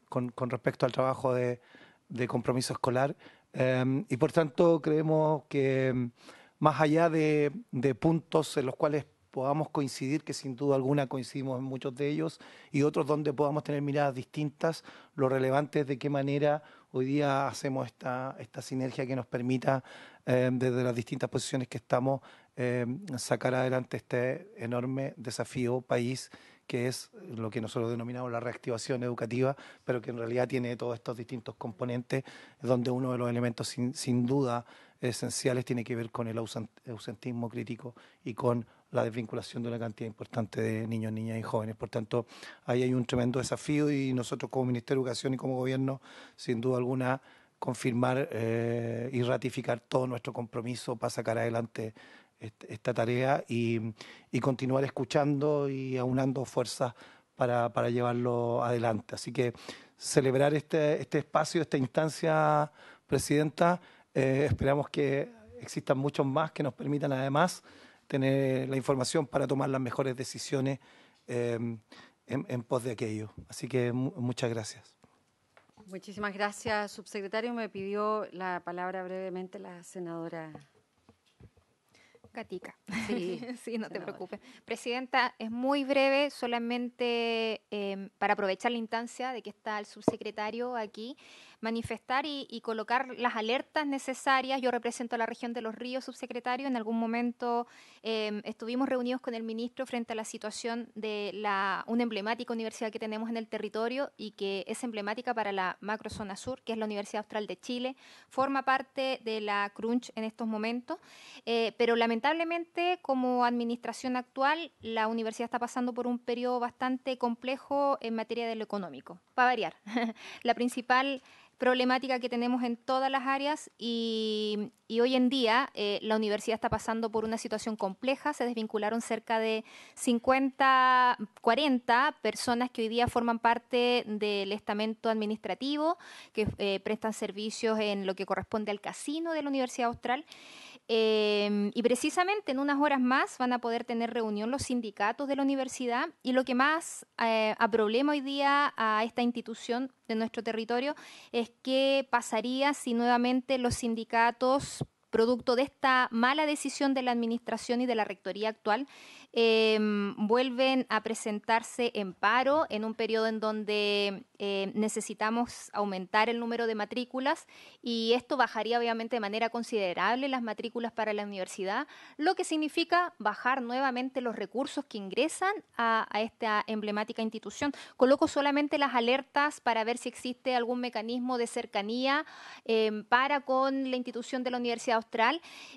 con, con, respecto al trabajo de, de compromiso escolar. Em, y por tanto creemos que más allá de, de puntos en los cuales podamos coincidir, que sin duda alguna coincidimos en muchos de ellos, y otros donde podamos tener miradas distintas. Lo relevante es de qué manera hoy día hacemos esta, esta sinergia que nos permita, em, desde las distintas posiciones que estamos, em, sacar adelante este enorme desafío país que es lo que nosotros denominamos la reactivación educativa, pero que en realidad tiene todos estos distintos componentes, donde uno de los elementos sin duda esenciales tiene que ver con el ausentismo crítico y con la desvinculación de una cantidad importante de niños, niñas y jóvenes. Por tanto, ahí hay un tremendo desafío y nosotros como Ministerio de Educación y como gobierno, sin duda alguna, confirmar eh, y ratificar todo nuestro compromiso para sacar adelante esta tarea y, continuar escuchando y aunando fuerzas para, llevarlo adelante. Así que celebrar este, este espacio, esta instancia, Presidenta, eh, esperamos que existan muchos más que nos permitan además tener eh, la información para tomar las mejores decisiones em, en, pos de aquello. Así que muchas gracias. Muchísimas gracias, subsecretario. Me pidió la palabra brevemente la senadora. Gatica. Sí, no te preocupes. Presidenta, es muy breve, solamente em, para aprovechar la instancia de que está el subsecretario aquí manifestar y, colocar las alertas necesarias. Yo represento a la región de Los Ríos, subsecretario. En algún momento em, estuvimos reunidos con el ministro frente a la situación de la, una emblemática universidad que tenemos en el territorio y que es emblemática para la macrozona sur, que es la Universidad Austral de Chile. Forma parte de la Crunch en estos momentos, eh, pero lamentablemente como administración actual la universidad está pasando por un periodo bastante complejo en materia de lo económico. Para variar, la principal problemática que tenemos en todas las áreas y, hoy en día eh, la universidad está pasando por una situación compleja. Se desvincularon cerca de 50, 40 personas que hoy día forman parte del estamento administrativo, que eh, prestan servicios en lo que corresponde al casino de la Universidad Austral. Em, y precisamente en unas horas más van a poder tener reunión los sindicatos de la universidad y lo que más eh, a problema hoy día a esta institución de nuestro territorio es qué pasaría si nuevamente los sindicatos producto de esta mala decisión de la Administración y de la Rectoría actual, em, vuelven a presentarse en paro en un periodo en donde em, necesitamos aumentar el número de matrículas y esto bajaría obviamente de manera considerable las matrículas para la universidad, lo que significa bajar nuevamente los recursos que ingresan a, esta emblemática institución. Coloco solamente las alertas para ver si existe algún mecanismo de cercanía em, para con la institución de la universidad.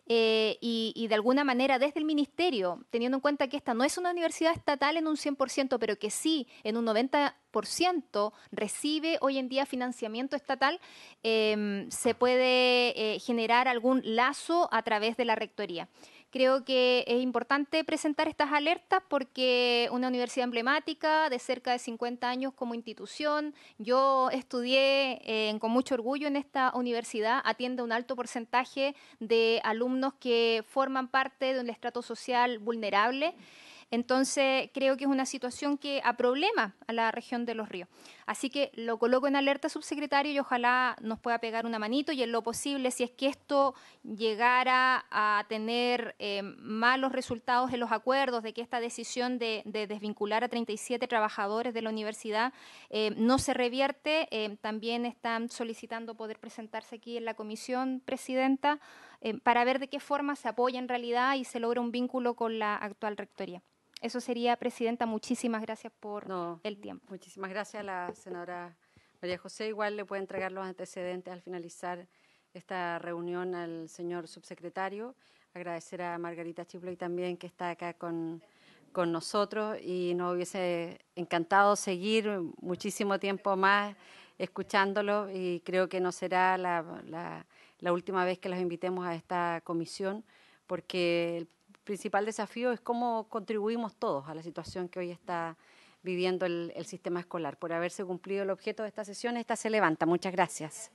Eh, y, de alguna manera desde el Ministerio, teniendo en cuenta que esta no es una universidad estatal en un 100%, pero que sí en un 90% recibe hoy en día financiamiento estatal, em, se puede eh, generar algún lazo a través de la Rectoría. Creo que es importante presentar estas alertas porque una universidad emblemática de cerca de 50 años como institución, yo estudié eh, con mucho orgullo en esta universidad, atiende un alto porcentaje de alumnos que forman parte de un estrato social vulnerable. Entonces, creo que es una situación que problema a la región de los ríos. Así que lo coloco en alerta, subsecretario, y ojalá nos pueda pegar una manito y en lo posible, si es que esto llegara a tener eh, malos resultados en los acuerdos, de que esta decisión de, desvincular a 37 trabajadores de la universidad eh, no se revierte, eh, también están solicitando poder presentarse aquí en la comisión, Presidenta. Eh, para ver de qué forma se apoya en realidad y se logra un vínculo con la actual rectoría. Eso sería, Presidenta, muchísimas gracias por el tiempo. Muchísimas gracias a la senadora María José. Igual le puede entregar los antecedentes al finalizar esta reunión al señor subsecretario. Agradecer a Margarita Chiploy también que está acá con, con nosotros y nos hubiese encantado seguir muchísimo tiempo más escuchándolo y creo que no será la la última vez que las invitemos a esta comisión, porque el principal desafío es cómo contribuimos todos a la situación que hoy está viviendo el, el sistema escolar. Por haberse cumplido el objeto de esta sesión, esta se levanta. Muchas gracias.